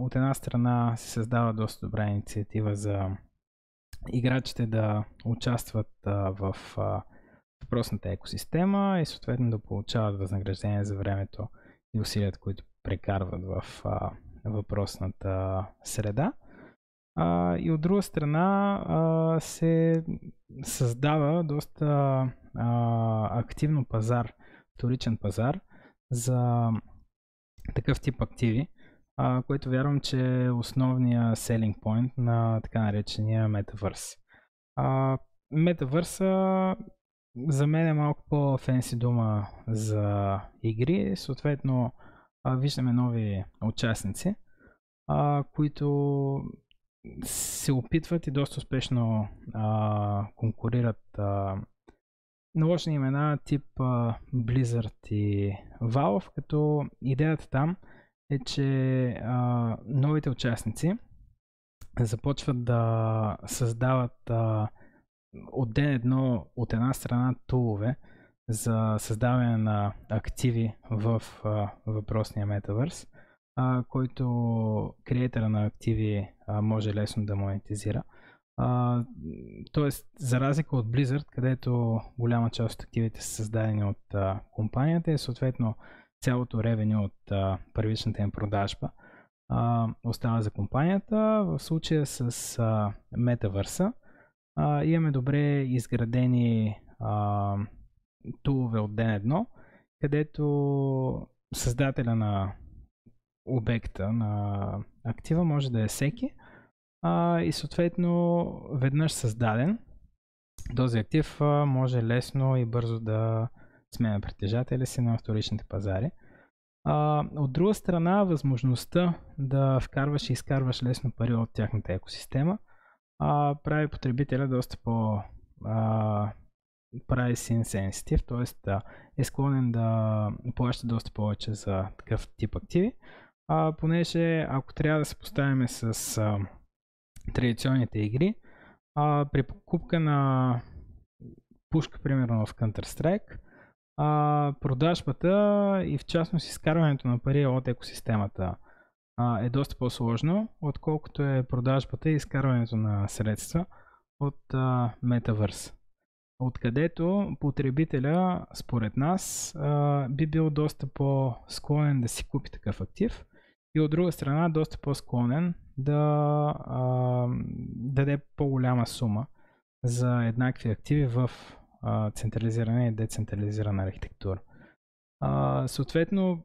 от една страна се създава доста добра инициатива за играчите да участват в въпросната екосистема и съответно да получават възнаграждение за времето, и усилията, които прекарват в а, въпросната среда. А, и от друга страна а, се създава доста а, активно пазар, вторичен пазар за такъв тип активи, а, което вярвам, че е основния selling point на така наречения Metaverse. Метавърса за мен е малко по-фенси дума за игри. Съответно, виждаме нови участници, които се опитват и доста успешно а, конкурират а, наложни имена тип а, Blizzard и Valve, като идеята там е, че а, новите участници започват да създават а, от ден едно от една страна тулове за създаване на активи в а, въпросния метавърс, а, който креатора на активи а, може лесно да монетизира. А, тоест, за разлика от Blizzard, където голяма част от активите са създадени от а, компанията и съответно цялото ревеню от а, първичната им продажба а, остава за компанията. В случая с а, а, имаме добре изградени а, тулове от ден едно, където създателя на обекта, на актива може да е всеки а, и съответно веднъж създаден този актив а, може лесно и бързо да сменя притежателя си на вторичните пазари. А, от друга страна, възможността да вкарваш и изкарваш лесно пари от тяхната екосистема – а, прави потребителя доста по... А, price insensitive, сенситив, т.е. е склонен да плаща доста повече за такъв тип активи, а, понеже ако трябва да се поставяме с а, традиционните игри, а, при покупка на пушка, примерно в Counter-Strike, а, продажбата и в частност изкарването на пари от екосистемата а, е доста по-сложно, отколкото е продажбата и изкарването на средства от а, Metaverse. Откъдето потребителя, според нас, а, би бил доста по-склонен да си купи такъв актив и от друга страна доста по-склонен да а, даде по-голяма сума за еднакви активи в а, централизирана и децентрализирана архитектура. А, съответно,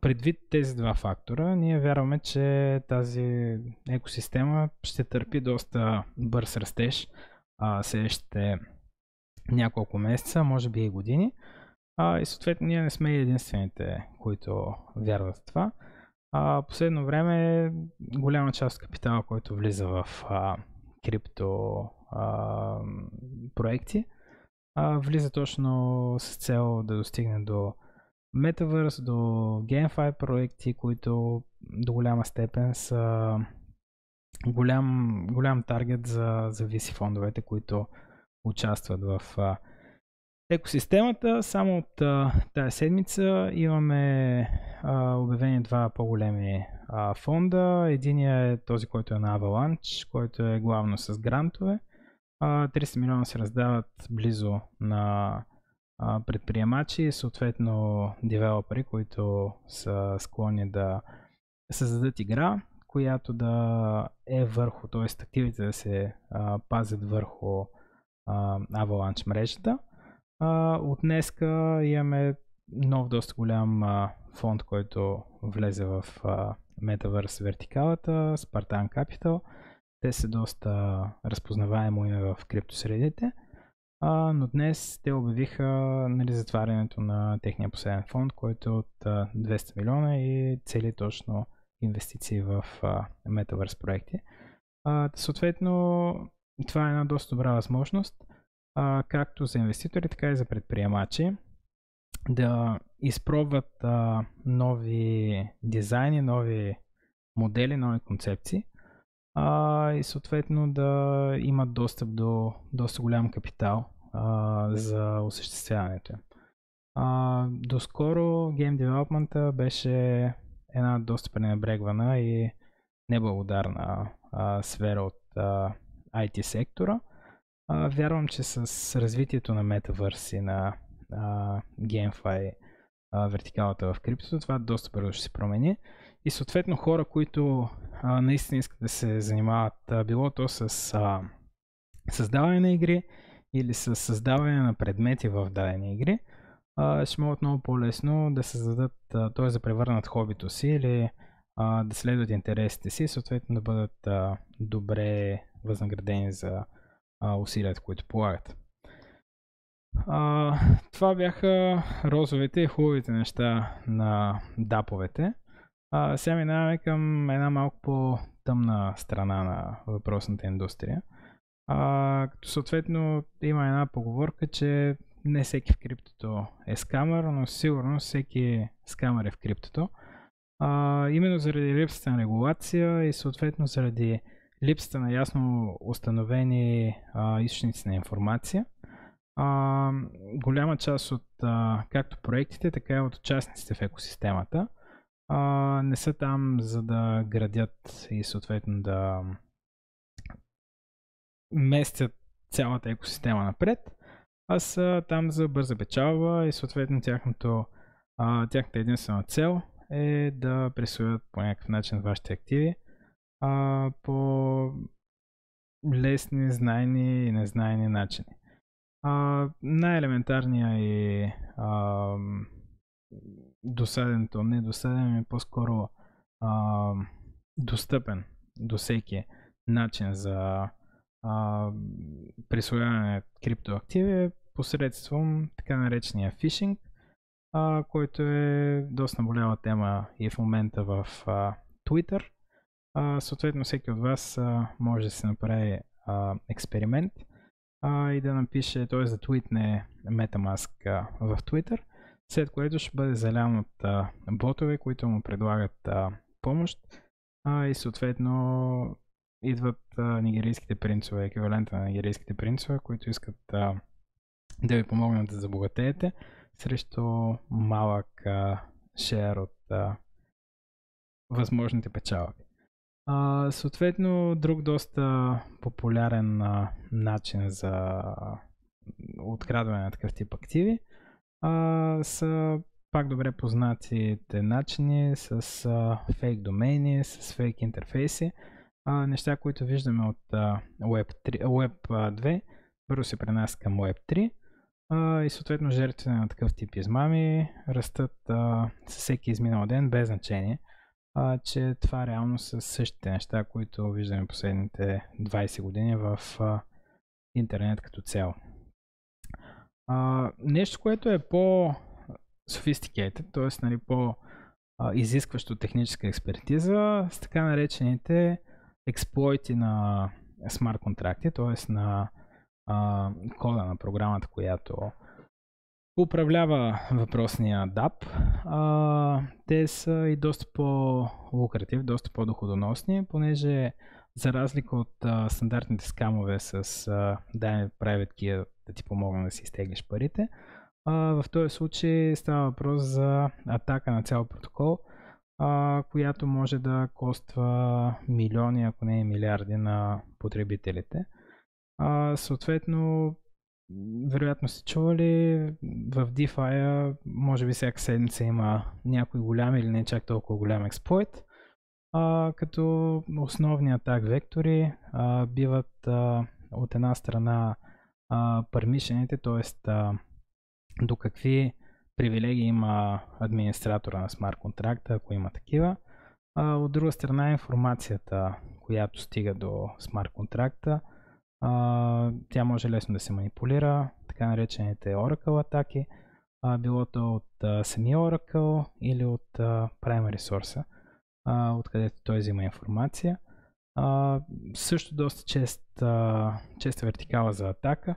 предвид тези два фактора, ние вярваме, че тази екосистема ще търпи доста бърз растеж а, следващите няколко месеца, може би и години. А, и съответно ние не сме единствените, които вярват в това. А, последно време голяма част от капитала, който влиза в а, крипто а, проекти, а, влиза точно с цел да достигне до Metaverse, до GameFi проекти, които до голяма степен са голям, голям таргет за, за VC фондовете, които участват в екосистемата. Само от тази седмица имаме а, обявени два по-големи а, фонда. Единият е този, който е на Avalanche, който е главно с грантове. А, 300 милиона се раздават близо на а, предприемачи, съответно девелопери, които са склонни да създадат игра, която да е върху, т.е. активите да се а, пазят върху а, Avalanche мрежата. А, от днеска имаме нов доста голям а, фонд, който влезе в а, Metaverse вертикалата, Spartan Capital. Те са доста разпознаваемо име в криптосредите. средите а, но днес те обявиха нали, затварянето на техния последен фонд, който е от а, 200 милиона и цели точно инвестиции в а, Metaverse проекти. А, съответно, това е една доста добра възможност, а, както за инвеститори, така и за предприемачи, да изпробват а, нови дизайни, нови модели, нови концепции а, и съответно да имат достъп до доста голям капитал а, за осъществяването им. А, доскоро Game Development беше една доста пренебрегвана и неблагодарна а, сфера от а, IT сектора. А, вярвам, че с развитието на метавърси на а, GameFi а, вертикалата в криптото, това доста бързо ще се промени. И съответно хора, които а, наистина искат да се занимават, а, било то с а, създаване на игри или с създаване на предмети в дадени игри, а, ще могат много по-лесно да създадат, т.е. да превърнат хобито си или а, да следват интересите си и съответно да бъдат а, добре възнаградени за а, усилията, които полагат. А, това бяха розовите и хубавите неща на даповете. А, сега минаваме към една малко по-тъмна страна на въпросната индустрия. А, като съответно има една поговорка, че не всеки в криптото е скамър, но сигурно всеки скамър е в криптото. А, именно заради липсата на регулация и съответно заради липсата на ясно установени а, източници на информация. А, голяма част от а, както проектите, така и от участниците в екосистемата – а, не са там за да градят и съответно да местят цялата екосистема напред, а са там за бърза печалба и съответно тяхното, а, тяхната единствена цел е да присвоят по някакъв начин вашите активи а, по лесни, знайни и незнайни начини. А, най-елементарния и а, досаденто, не е досаден, ами е по-скоро а, достъпен до всеки начин за а, присвояване на криптоактиви посредством така наречения фишинг, а, който е доста наболява тема и в момента в а, Twitter. А, съответно, всеки от вас а, може да се направи а, експеримент а, и да напише, т.е. да твитне MetaMask а, в Twitter след което ще бъде залян от а, ботове, които му предлагат а, помощ а, и съответно идват а, нигерийските принцове, еквивалента на нигерийските принцове, които искат а, да ви помогнат да забогатеете срещу малък а, шер от а, възможните печалби. А, съответно, друг доста популярен а, начин за открадване на такъв тип активи а, са пак добре познатите начини с а, фейк домени, с фейк интерфейси. А, неща, които виждаме от а, Web, 3, Web 2, първо се пренася към Web 3 а, и съответно жертвите на такъв тип измами растат а, с всеки изминал ден, без значение, а, че това реално са същите неща, които виждаме последните 20 години в а, интернет като цяло. А, нещо, което е по sophisticated, т.е. Нали, по изискващо техническа експертиза с така наречените експлойти на смарт контракти, т.е. на а, кода на програмата, която управлява въпросния DAP. А, те са и доста по-лукратив, доста по-доходоносни, понеже за разлика от а, стандартните скамове с а, Dynamic Private Key да ти помогна да си изтеглиш парите. А, в този случай става въпрос за атака на цял протокол, а, която може да коства милиони, ако не и милиарди на потребителите. А, съответно, вероятно сте чували, в DeFi може би всяка седмица има някой голям или не чак толкова голям експлойт, а, като основни атак вектори а, биват а, от една страна пермишените, т.е. до какви привилегии има администратора на смарт контракта, ако има такива. А, от друга страна информацията, която стига до смарт контракта, а, тя може лесно да се манипулира, така наречените Oracle атаки, а, било то от а, самия Oracle или от а, Prime Source, а, откъдето той взима информация. А, също доста чест, а, честа вертикала за атака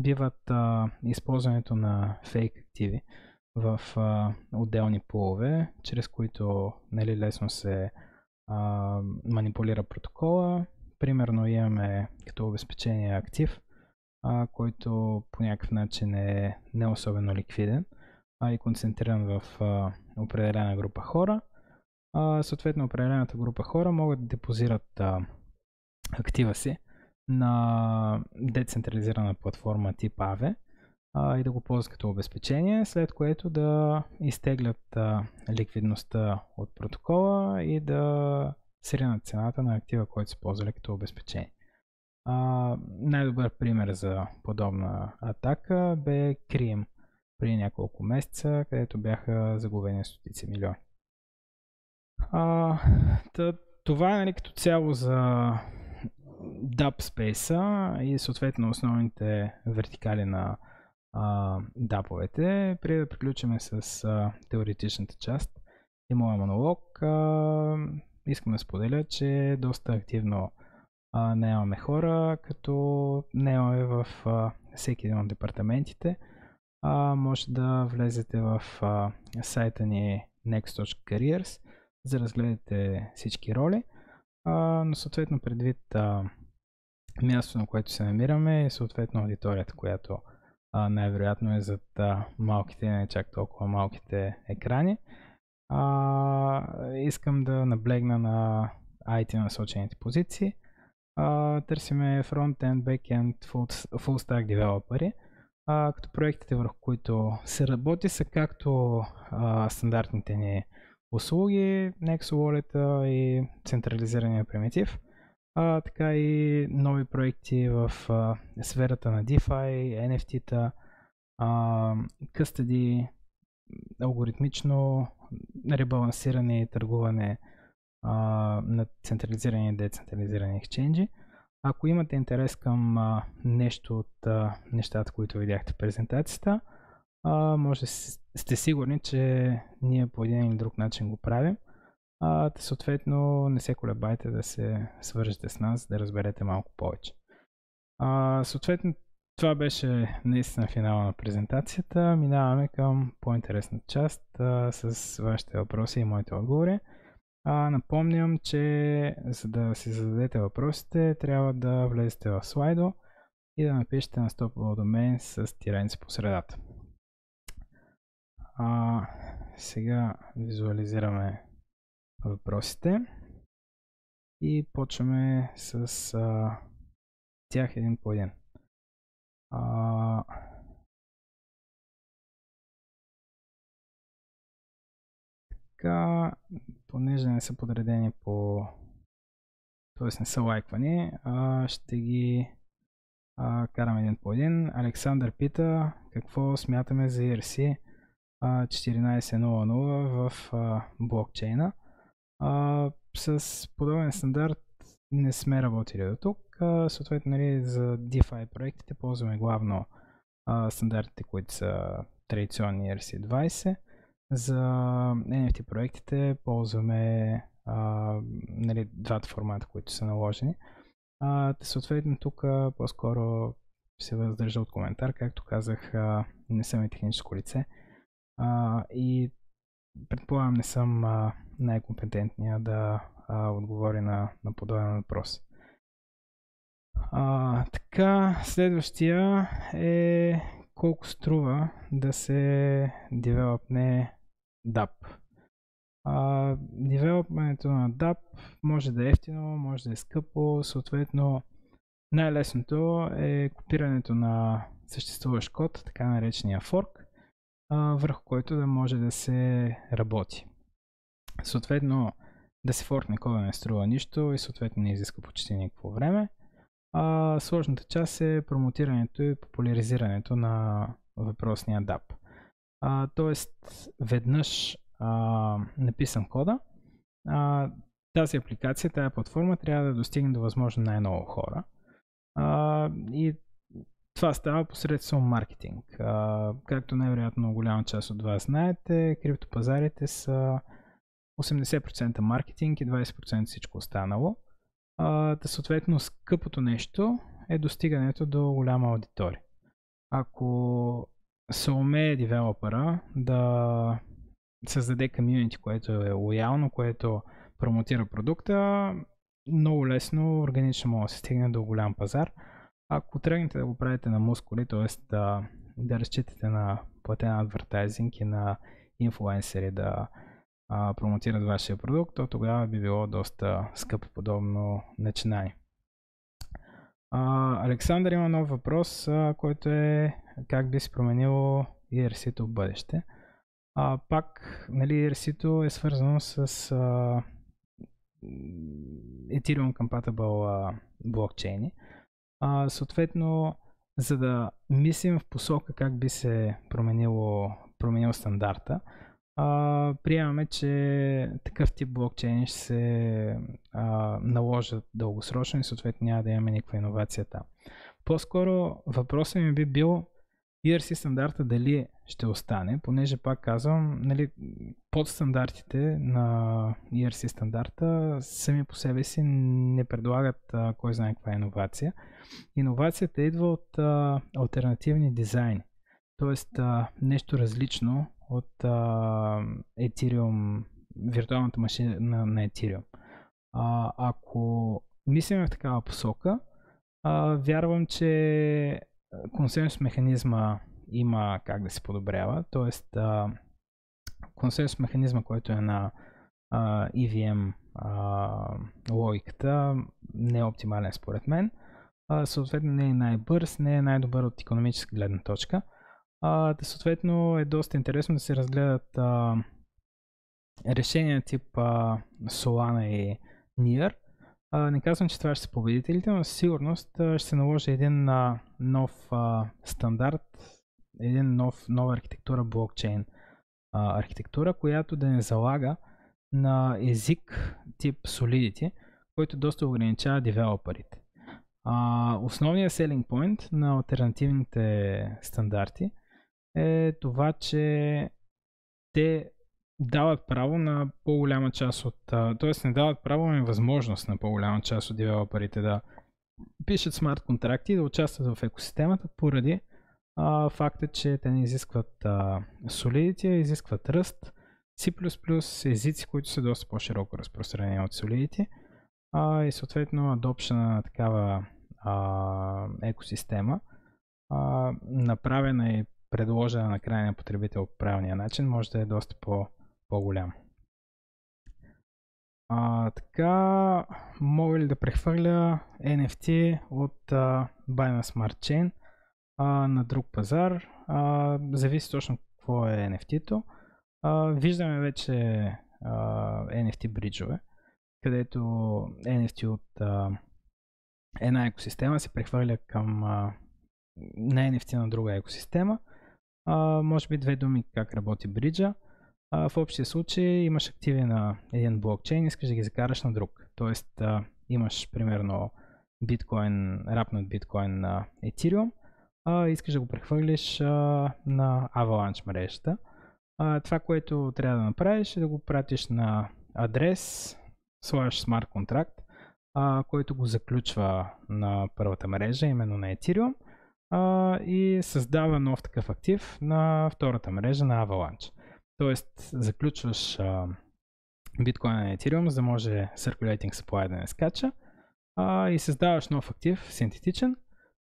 биват а, използването на фейк активи в а, отделни полове, чрез които нали, лесно се а, манипулира протокола. Примерно имаме като обезпечение актив, а, който по някакъв начин е не особено ликвиден, а и концентриран в а, определена група хора – а, съответно определената група хора могат да депозират а, актива си на децентрализирана платформа тип AVE а, и да го ползват като обезпечение, след което да изтеглят а, ликвидността от протокола и да сринат цената на актива, който са ползвали като обезпечение. Uh, най-добър пример за подобна атака бе Крим при няколко месеца, където бяха загубени стотици милиони. А, та, това е нали, като цяло за DAP Space и съответно основните вертикали на DAP-овете. Преди да приключим с а, теоретичната част и моя монолог, а, искам да споделя, че доста активно а, наемаме хора, като имаме в а, всеки един от департаментите. А, може да влезете в а, сайта ни next.careers за да разгледате всички роли. А, но съответно предвид а, място, на което се намираме и съответно аудиторията, която а, най-вероятно е зад а, малките, не чак толкова малките екрани. А, искам да наблегна на IT насочените позиции. А, търсиме front-end, back-end, full, stack девелопери. А, като проектите, върху които се работи, са както а, стандартните ни услуги, Next Wallet и централизирания примитив, а така и нови проекти в а, сферата на DeFi, NFT-та, а, къстади, алгоритмично ребалансиране и търгуване а, на централизирани и децентрализирани ексченджи. Ако имате интерес към а, нещо от а, нещата, които видяхте в презентацията, а, може сте сигурни, че ние по един или друг начин го правим. А, съответно, не се колебайте да се свържете с нас, да разберете малко повече. А, съответно, това беше наистина финала на презентацията. Минаваме към по-интересната част а, с вашите въпроси и моите отговори. А, напомням, че за да си зададете въпросите, трябва да влезете в слайдо и да напишете на стопово домен с тиренци по средата. А, сега визуализираме въпросите и почваме с а, тях един по един. А, така, понеже не са подредени по... т.е. не са лайквани, а, ще ги а, карам един по един. Александър пита какво смятаме за ERC 14.00 в а, блокчейна. А, с подобен стандарт не сме работили до тук. Съответно, нали, за DeFi проектите ползваме главно а, стандартите, които са традиционни RC20. За NFT проектите ползваме а, нали, двата формата, които са наложени. А, съответно, тук по-скоро се въздържа от коментар. Както казах, а, не съм и техническо лице. А, и предполагам не съм най-компетентния да а, отговори на, на подобен въпрос. А, така, следващия е колко струва да се девелопне DAP. А, девелопмането на DAP може да е ефтино, може да е скъпо, съответно най-лесното е копирането на съществуващ код, така наречения форк, а, върху който да може да се работи. Съответно, да се форк кода не струва нищо и съответно не изиска почти никакво време. А, сложната част е промотирането и популяризирането на въпросния DAP. А, тоест, веднъж а, написан кода, а, тази апликация, тази платформа трябва да достигне до възможно най ново хора. А, и това става посредством маркетинг. А, както най-вероятно голяма част от вас знаете, криптопазарите са 80% маркетинг и 20% всичко останало. А, да съответно, скъпото нещо е достигането до голяма аудитория. Ако се умее девелопера да създаде комьюнити, което е лоялно, което промотира продукта, много лесно, органично може да се стигне до голям пазар. Ако тръгнете да го правите на мускули, т.е. Да, да разчитате на платен адвертайзинг и на инфлуенсери да а, промотират вашия продукт, то тогава би било доста скъпо подобно начинание. А, Александър има нов въпрос, а, който е как би се променило ERC-то в бъдеще. А, пак, нали, ERC-то е свързано с а, Ethereum Compatible а, блокчейни. А, съответно, за да мислим в посока как би се променило, променил стандарта, а, приемаме, че такъв тип блокчейн ще се а, наложат дългосрочно и съответно няма да имаме никаква иновация там. По-скоро въпросът ми би бил ERC стандарта дали ще остане, понеже пак казвам, нали, под стандартите на ERC стандарта сами по себе си не предлагат а, кой знае каква е иновация. Иновацията идва от а, альтернативни дизайни, т.е. нещо различно от а, Ethereum, виртуалната машина на, на Ethereum. А, ако мислим в такава посока, а, вярвам, че консенсус механизма има как да се подобрява, т.е. консенсус механизма, който е на а, EVM а, логиката, не е оптимален според мен. А, съответно не е най-бърз, не е най-добър от економическа гледна точка. А, да, съответно е доста интересно да се разгледат а, решения тип а, Solana и Near, а, не казвам, че това ще са победителите, но със сигурност ще се наложи един а, нов а, стандарт, един нов, нова архитектура, блокчейн а, архитектура, която да не залага на език тип Solidity, който доста ограничава девелоперите. основният selling point на альтернативните стандарти е това, че те дават право на по-голяма част от... Тоест не дават право, и ами възможност на по-голяма част от девелоперите да пишат смарт контракти и да участват в екосистемата поради а, факта, че те не изискват а, Solidity, изискват ръст, C++, езици, които са доста по-широко разпространени от Solidity а, и съответно adoption на такава а, екосистема, а, направена и предложена на крайния потребител по правилния начин, може да е доста по- по голям А, така, мога ли да прехвърля NFT от а, Binance Smart Chain а, на друг пазар? А, зависи точно какво е NFT-то. А, виждаме вече а, NFT бриджове, където NFT от а, една екосистема се прехвърля към а, на NFT на друга екосистема. А, може би две думи как работи бриджа а, в общия случай имаш активи на един блокчейн, искаш да ги закараш на друг. Тоест а, имаш примерно биткоин, рапнат биткоин на Ethereum, а, искаш да го прехвърлиш а, на Avalanche мрежата. А, това, което трябва да направиш е да го пратиш на адрес slash smart contract, а, който го заключва на първата мрежа, именно на Ethereum а, и създава нов такъв актив на втората мрежа на Avalanche. Тоест, заключваш биткоин на Ethereum, за да може Circulating Supply да не скача а, и създаваш нов актив, синтетичен,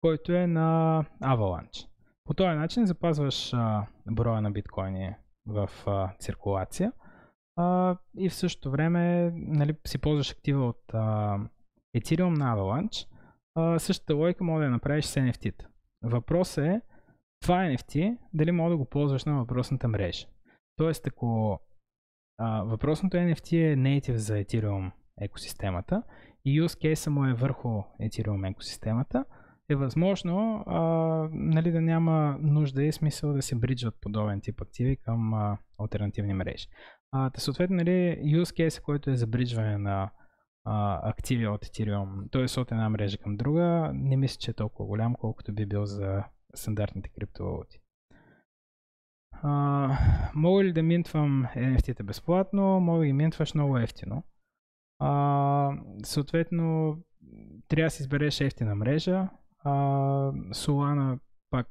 който е на Avalanche. По този начин запазваш а, броя на биткоини в а, циркулация а, и в същото време нали, си ползваш актива от а, Ethereum на Avalanche. А, същата логика може да я направиш с NFT. та Въпросът е това NFT дали може да го ползваш на въпросната мрежа. Тоест, ако а, въпросното NFT е native за Ethereum екосистемата и use case му е върху Ethereum екосистемата, е възможно а, нали, да няма нужда и смисъл да се бриджват подобен тип активи към а, альтернативни мрежи. А, да съответно, нали, use case, който е за бриджване на а, активи от Ethereum, т.е. от една мрежа към друга, не мисля, че е толкова голям, колкото би бил за стандартните криптовалути. А, мога ли да минтвам NFT-та безплатно? Мога да ги минтваш много ефтино. А, съответно, трябва да си избереш ефтина мрежа. А, Solana, пак,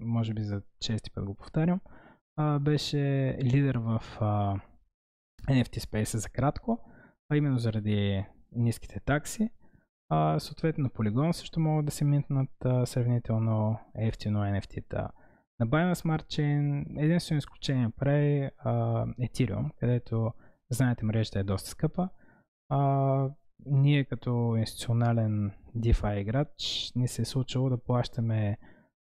може би за чести път го повтарям, а, беше лидер в а, NFT Space за кратко, а именно заради ниските такси. А, съответно, Polygon също могат да се минтнат а, сравнително ефтино NFT-та на Binance Smart Chain единствено изключение прави uh, Ethereum, където знаете мрежата е доста скъпа. Uh, ние като институционален DeFi играч ни се е случило да плащаме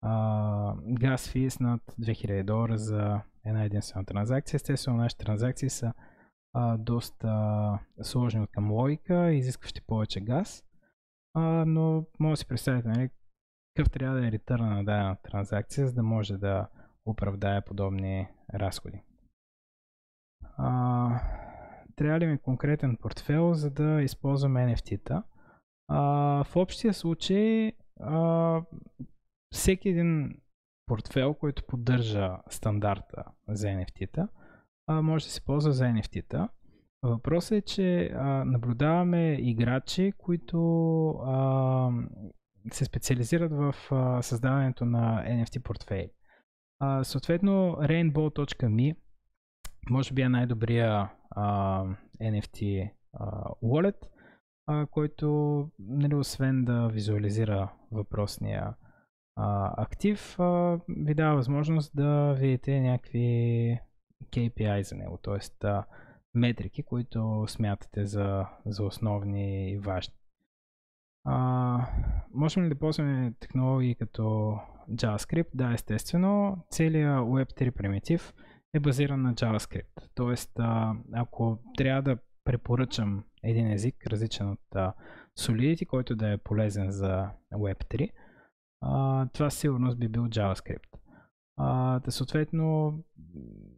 uh, газ физ над 2000 долара за една единствена транзакция. Естествено, нашите транзакции са uh, доста сложни от към логика, изискващи повече газ. Uh, но може да си представите нали, какъв трябва да е ретърна на дадена транзакция, за да може да оправдае подобни разходи. А, трябва ли ми конкретен портфел, за да използвам NFT-та? А, в общия случай а, всеки един портфел, който поддържа стандарта за NFT-та, а, може да се ползва за NFT-та. Въпросът е, че а, наблюдаваме играчи, които а, се специализират в а, създаването на NFT портфели. А, съответно, rainbow.me може би е най-добрия а, NFT а, wallet, а, който, нали, освен да визуализира въпросния а, актив, а, ви дава възможност да видите някакви KPI за него, т.е. метрики, които смятате за, за основни и важни. А, можем ли да ползваме технологии като JavaScript? Да, естествено. Целият Web3 примитив е базиран на JavaScript. Тоест, ако трябва да препоръчам един език, различен от Solidity, който да е полезен за Web3, това сигурност би бил JavaScript. да съответно,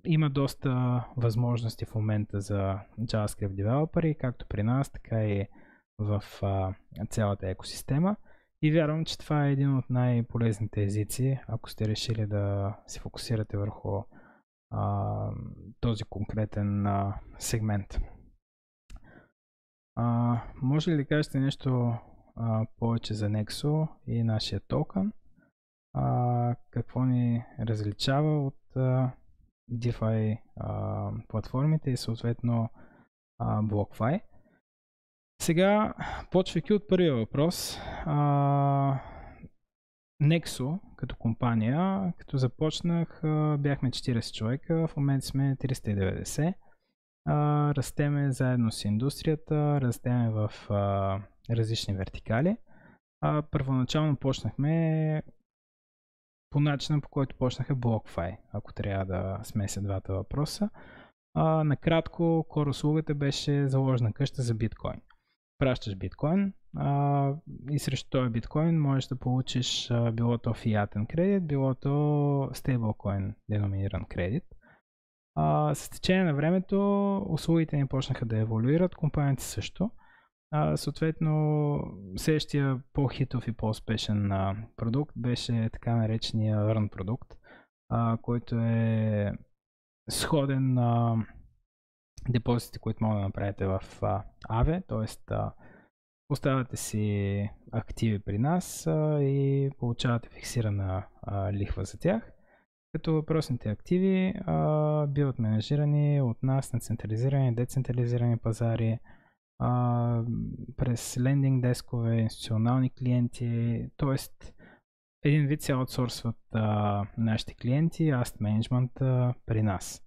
има доста възможности в момента за JavaScript девелопери, както при нас, така и в а, цялата екосистема. И вярвам, че това е един от най-полезните езици, ако сте решили да се фокусирате върху а, този конкретен а, сегмент. А, може ли да кажете нещо а, повече за Nexo и нашия токен? А, какво ни различава от а, DeFi а, платформите и съответно а, BlockFi? Сега, почвайки от първия въпрос, а, Nexo като компания, като започнах, а, бяхме 40 човека, в момента сме 390. А, растеме заедно с индустрията, растеме в а, различни вертикали. А, първоначално почнахме по начина, по който почнаха BlockFi, ако трябва да смеся двата въпроса. А, накратко, core услугата беше заложена къща за биткоин пращаш биткоин а, и срещу този биткоин можеш да получиш а, било то фиатен кредит, било то стейблкоин деноминиран кредит. А, с течение на времето услугите ни почнаха да еволюират, компанията също. А, съответно, следващия по-хитов и по-успешен а, продукт беше така наречения Earn продукт, а, който е сходен на депозитите, които могат да направите в Аве, т.е. оставяте си активи при нас и получавате фиксирана лихва за тях като въпросните активи а, биват менажирани от нас на централизирани, децентрализирани пазари, а, през лендинг дескове, институционални клиенти, т.е. един вид се аутсорсват а, нашите клиенти, аст менеджмент при нас.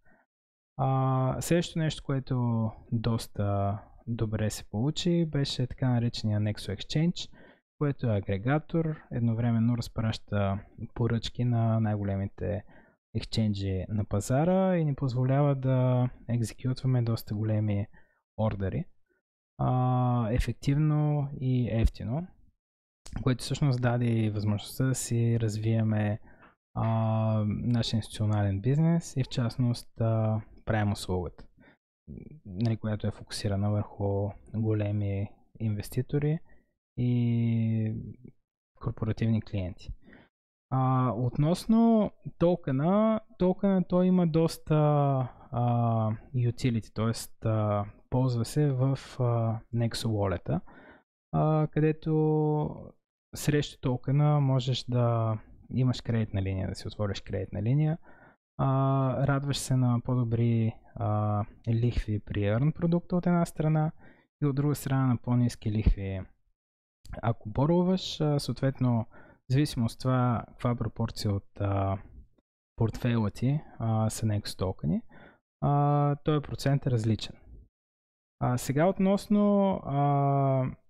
А, следващото нещо, което доста добре се получи, беше така наречения Nexo Exchange, което е агрегатор, едновременно разпраща поръчки на най-големите екченджи на пазара и ни позволява да екзекютваме доста големи ордери а, ефективно и ефтино, което всъщност даде и възможността да си развиеме а, нашия институционален бизнес и в частност а, правим услугата, нали, която е фокусирана върху големи инвеститори и корпоративни клиенти. А, относно токена, токена той има доста а, utility, т.е. ползва се в а, Wallet, а, където срещу токена можеш да имаш кредитна линия, да си отвориш кредитна линия, а, радваш се на по-добри а, лихви при ерн продукта от една страна и от друга страна на по-низки лихви. Ако боруваш, а, съответно, в зависимост от това каква пропорция от а, портфейла ти а, са на екстокани, а, е процент е различен. А, сега относно а,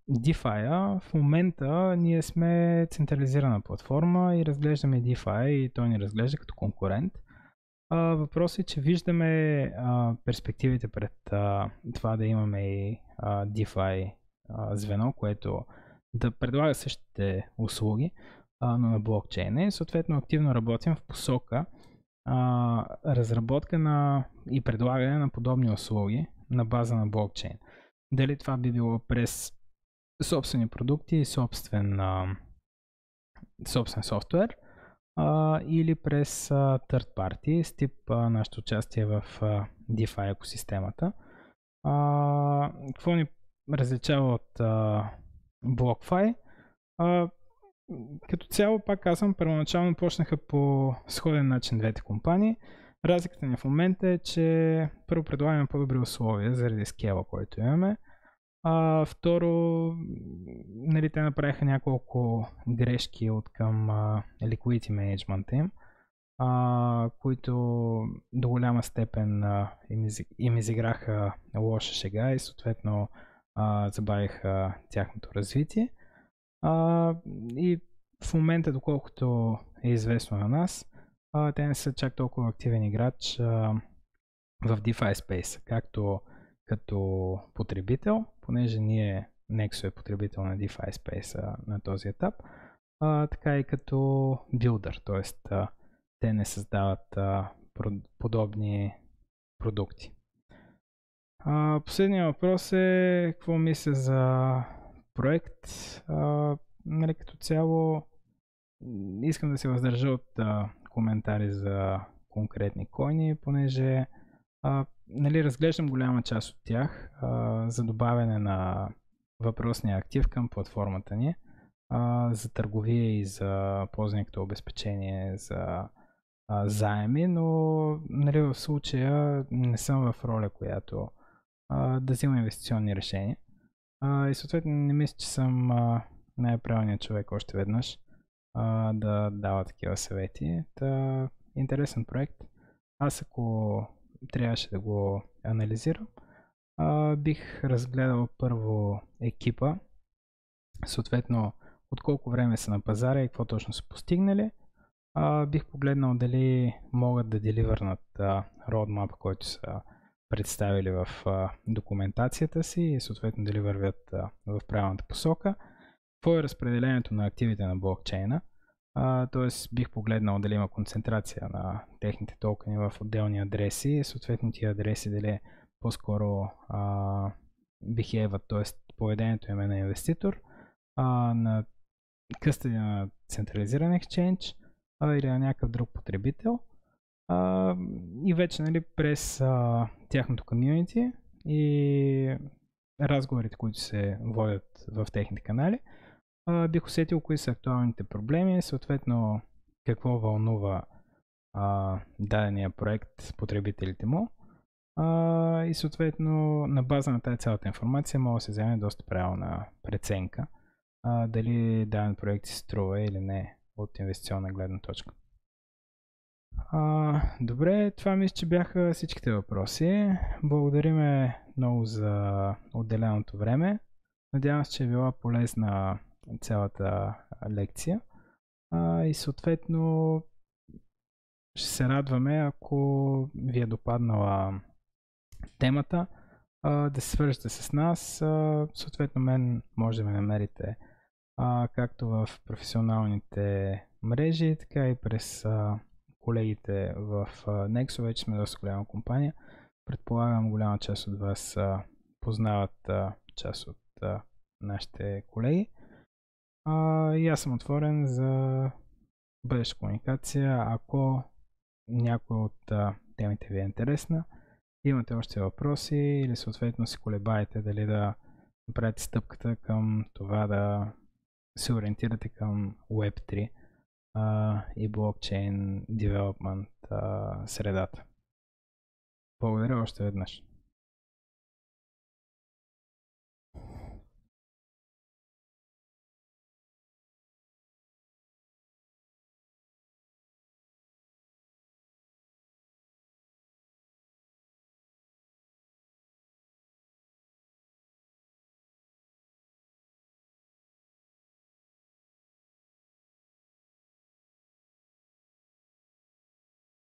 DeFi, в момента ние сме централизирана платформа и разглеждаме DeFi и той ни разглежда като конкурент. Въпросът е, че виждаме а, перспективите пред а, това да имаме и а, DeFi а, звено, което да предлага същите услуги, а, но на блокчейна. И съответно активно работим в посока а, разработка на и предлагане на подобни услуги на база на блокчейн. Дали това би било през собствени продукти и собствен, а, собствен софтуер – а, или през а, third party с тип а, нашето участие в а, DeFi екосистемата. А, какво ни различава от а, BlockFi? А, като цяло, пак казвам, първоначално почнаха по сходен начин двете компании. Разликата ни в момента е, че първо предлагаме по-добри условия заради скела, който имаме. А, второ, нали, те направиха няколко грешки от към а, liquidity management им, а, които до голяма степен а, им, из, им изиграха лоша шега и съответно а, забавиха тяхното развитие. А, и в момента, доколкото е известно на нас, а, те не са чак толкова активен играч а, в DeFi Space, както като потребител, понеже ние Nexo е потребител на DeFi Space на този етап, а, така и като билдър, т.е. те не създават а, подобни продукти. А, последния въпрос е какво мисля за проект. А, нали, като цяло искам да се въздържа от а, коментари за конкретни койни, понеже а, нали, разглеждам голяма част от тях а, за добавяне на въпросния актив към платформата ни, а, за търговия и за ползване като обезпечение за а, заеми, но нали, в случая не съм в роля, която а, да взима инвестиционни решения. А, и съответно не мисля, че съм най-правилният човек още веднъж а, да дава такива съвети. Та, интересен проект. Аз ако трябваше да го анализирам, а, бих разгледал първо екипа, съответно от колко време са на пазара и какво точно са постигнали. А, бих погледнал дали могат да деливърнат родмапа, който са представили в а, документацията си и съответно дали вървят а, в правилната посока. Какво е разпределението на активите на блокчейна? т.е. бих погледнал дали има концентрация на техните токени в отделни адреси. Съответно тия адреси дали по-скоро бихеват, т.е. поведението им е на инвеститор, а, на къстъди на централизиран екшенч или на някакъв друг потребител. А, и вече нали, през а, тяхното комьюнити и разговорите, които се водят в техните канали, а, бих усетил кои са актуалните проблеми, съответно какво вълнува а, дадения проект потребителите му а, и съответно на база на тази цялата информация може да се вземе доста правилна преценка а, дали даден проект си струва или не от инвестиционна гледна точка. А, добре, това мисля, че бяха всичките въпроси. Благодариме много за отделеното време. Надявам се, че е била полезна цялата лекция. А, и съответно ще се радваме, ако ви е допаднала темата, а, да се свържете с нас. А, съответно мен може да ме намерите а, както в професионалните мрежи, така и през а, колегите в а, Nexo. Вече сме доста голяма компания. Предполагам, голяма част от вас а, познават а, част от а, нашите колеги. А, и аз съм отворен за бъдеща комуникация, ако някой от а, темите ви е интересна. Имате още въпроси или съответно си колебаете дали да направите стъпката към това да се ориентирате към Web3 а, и блокчейн девелопмент средата. Благодаря още веднъж.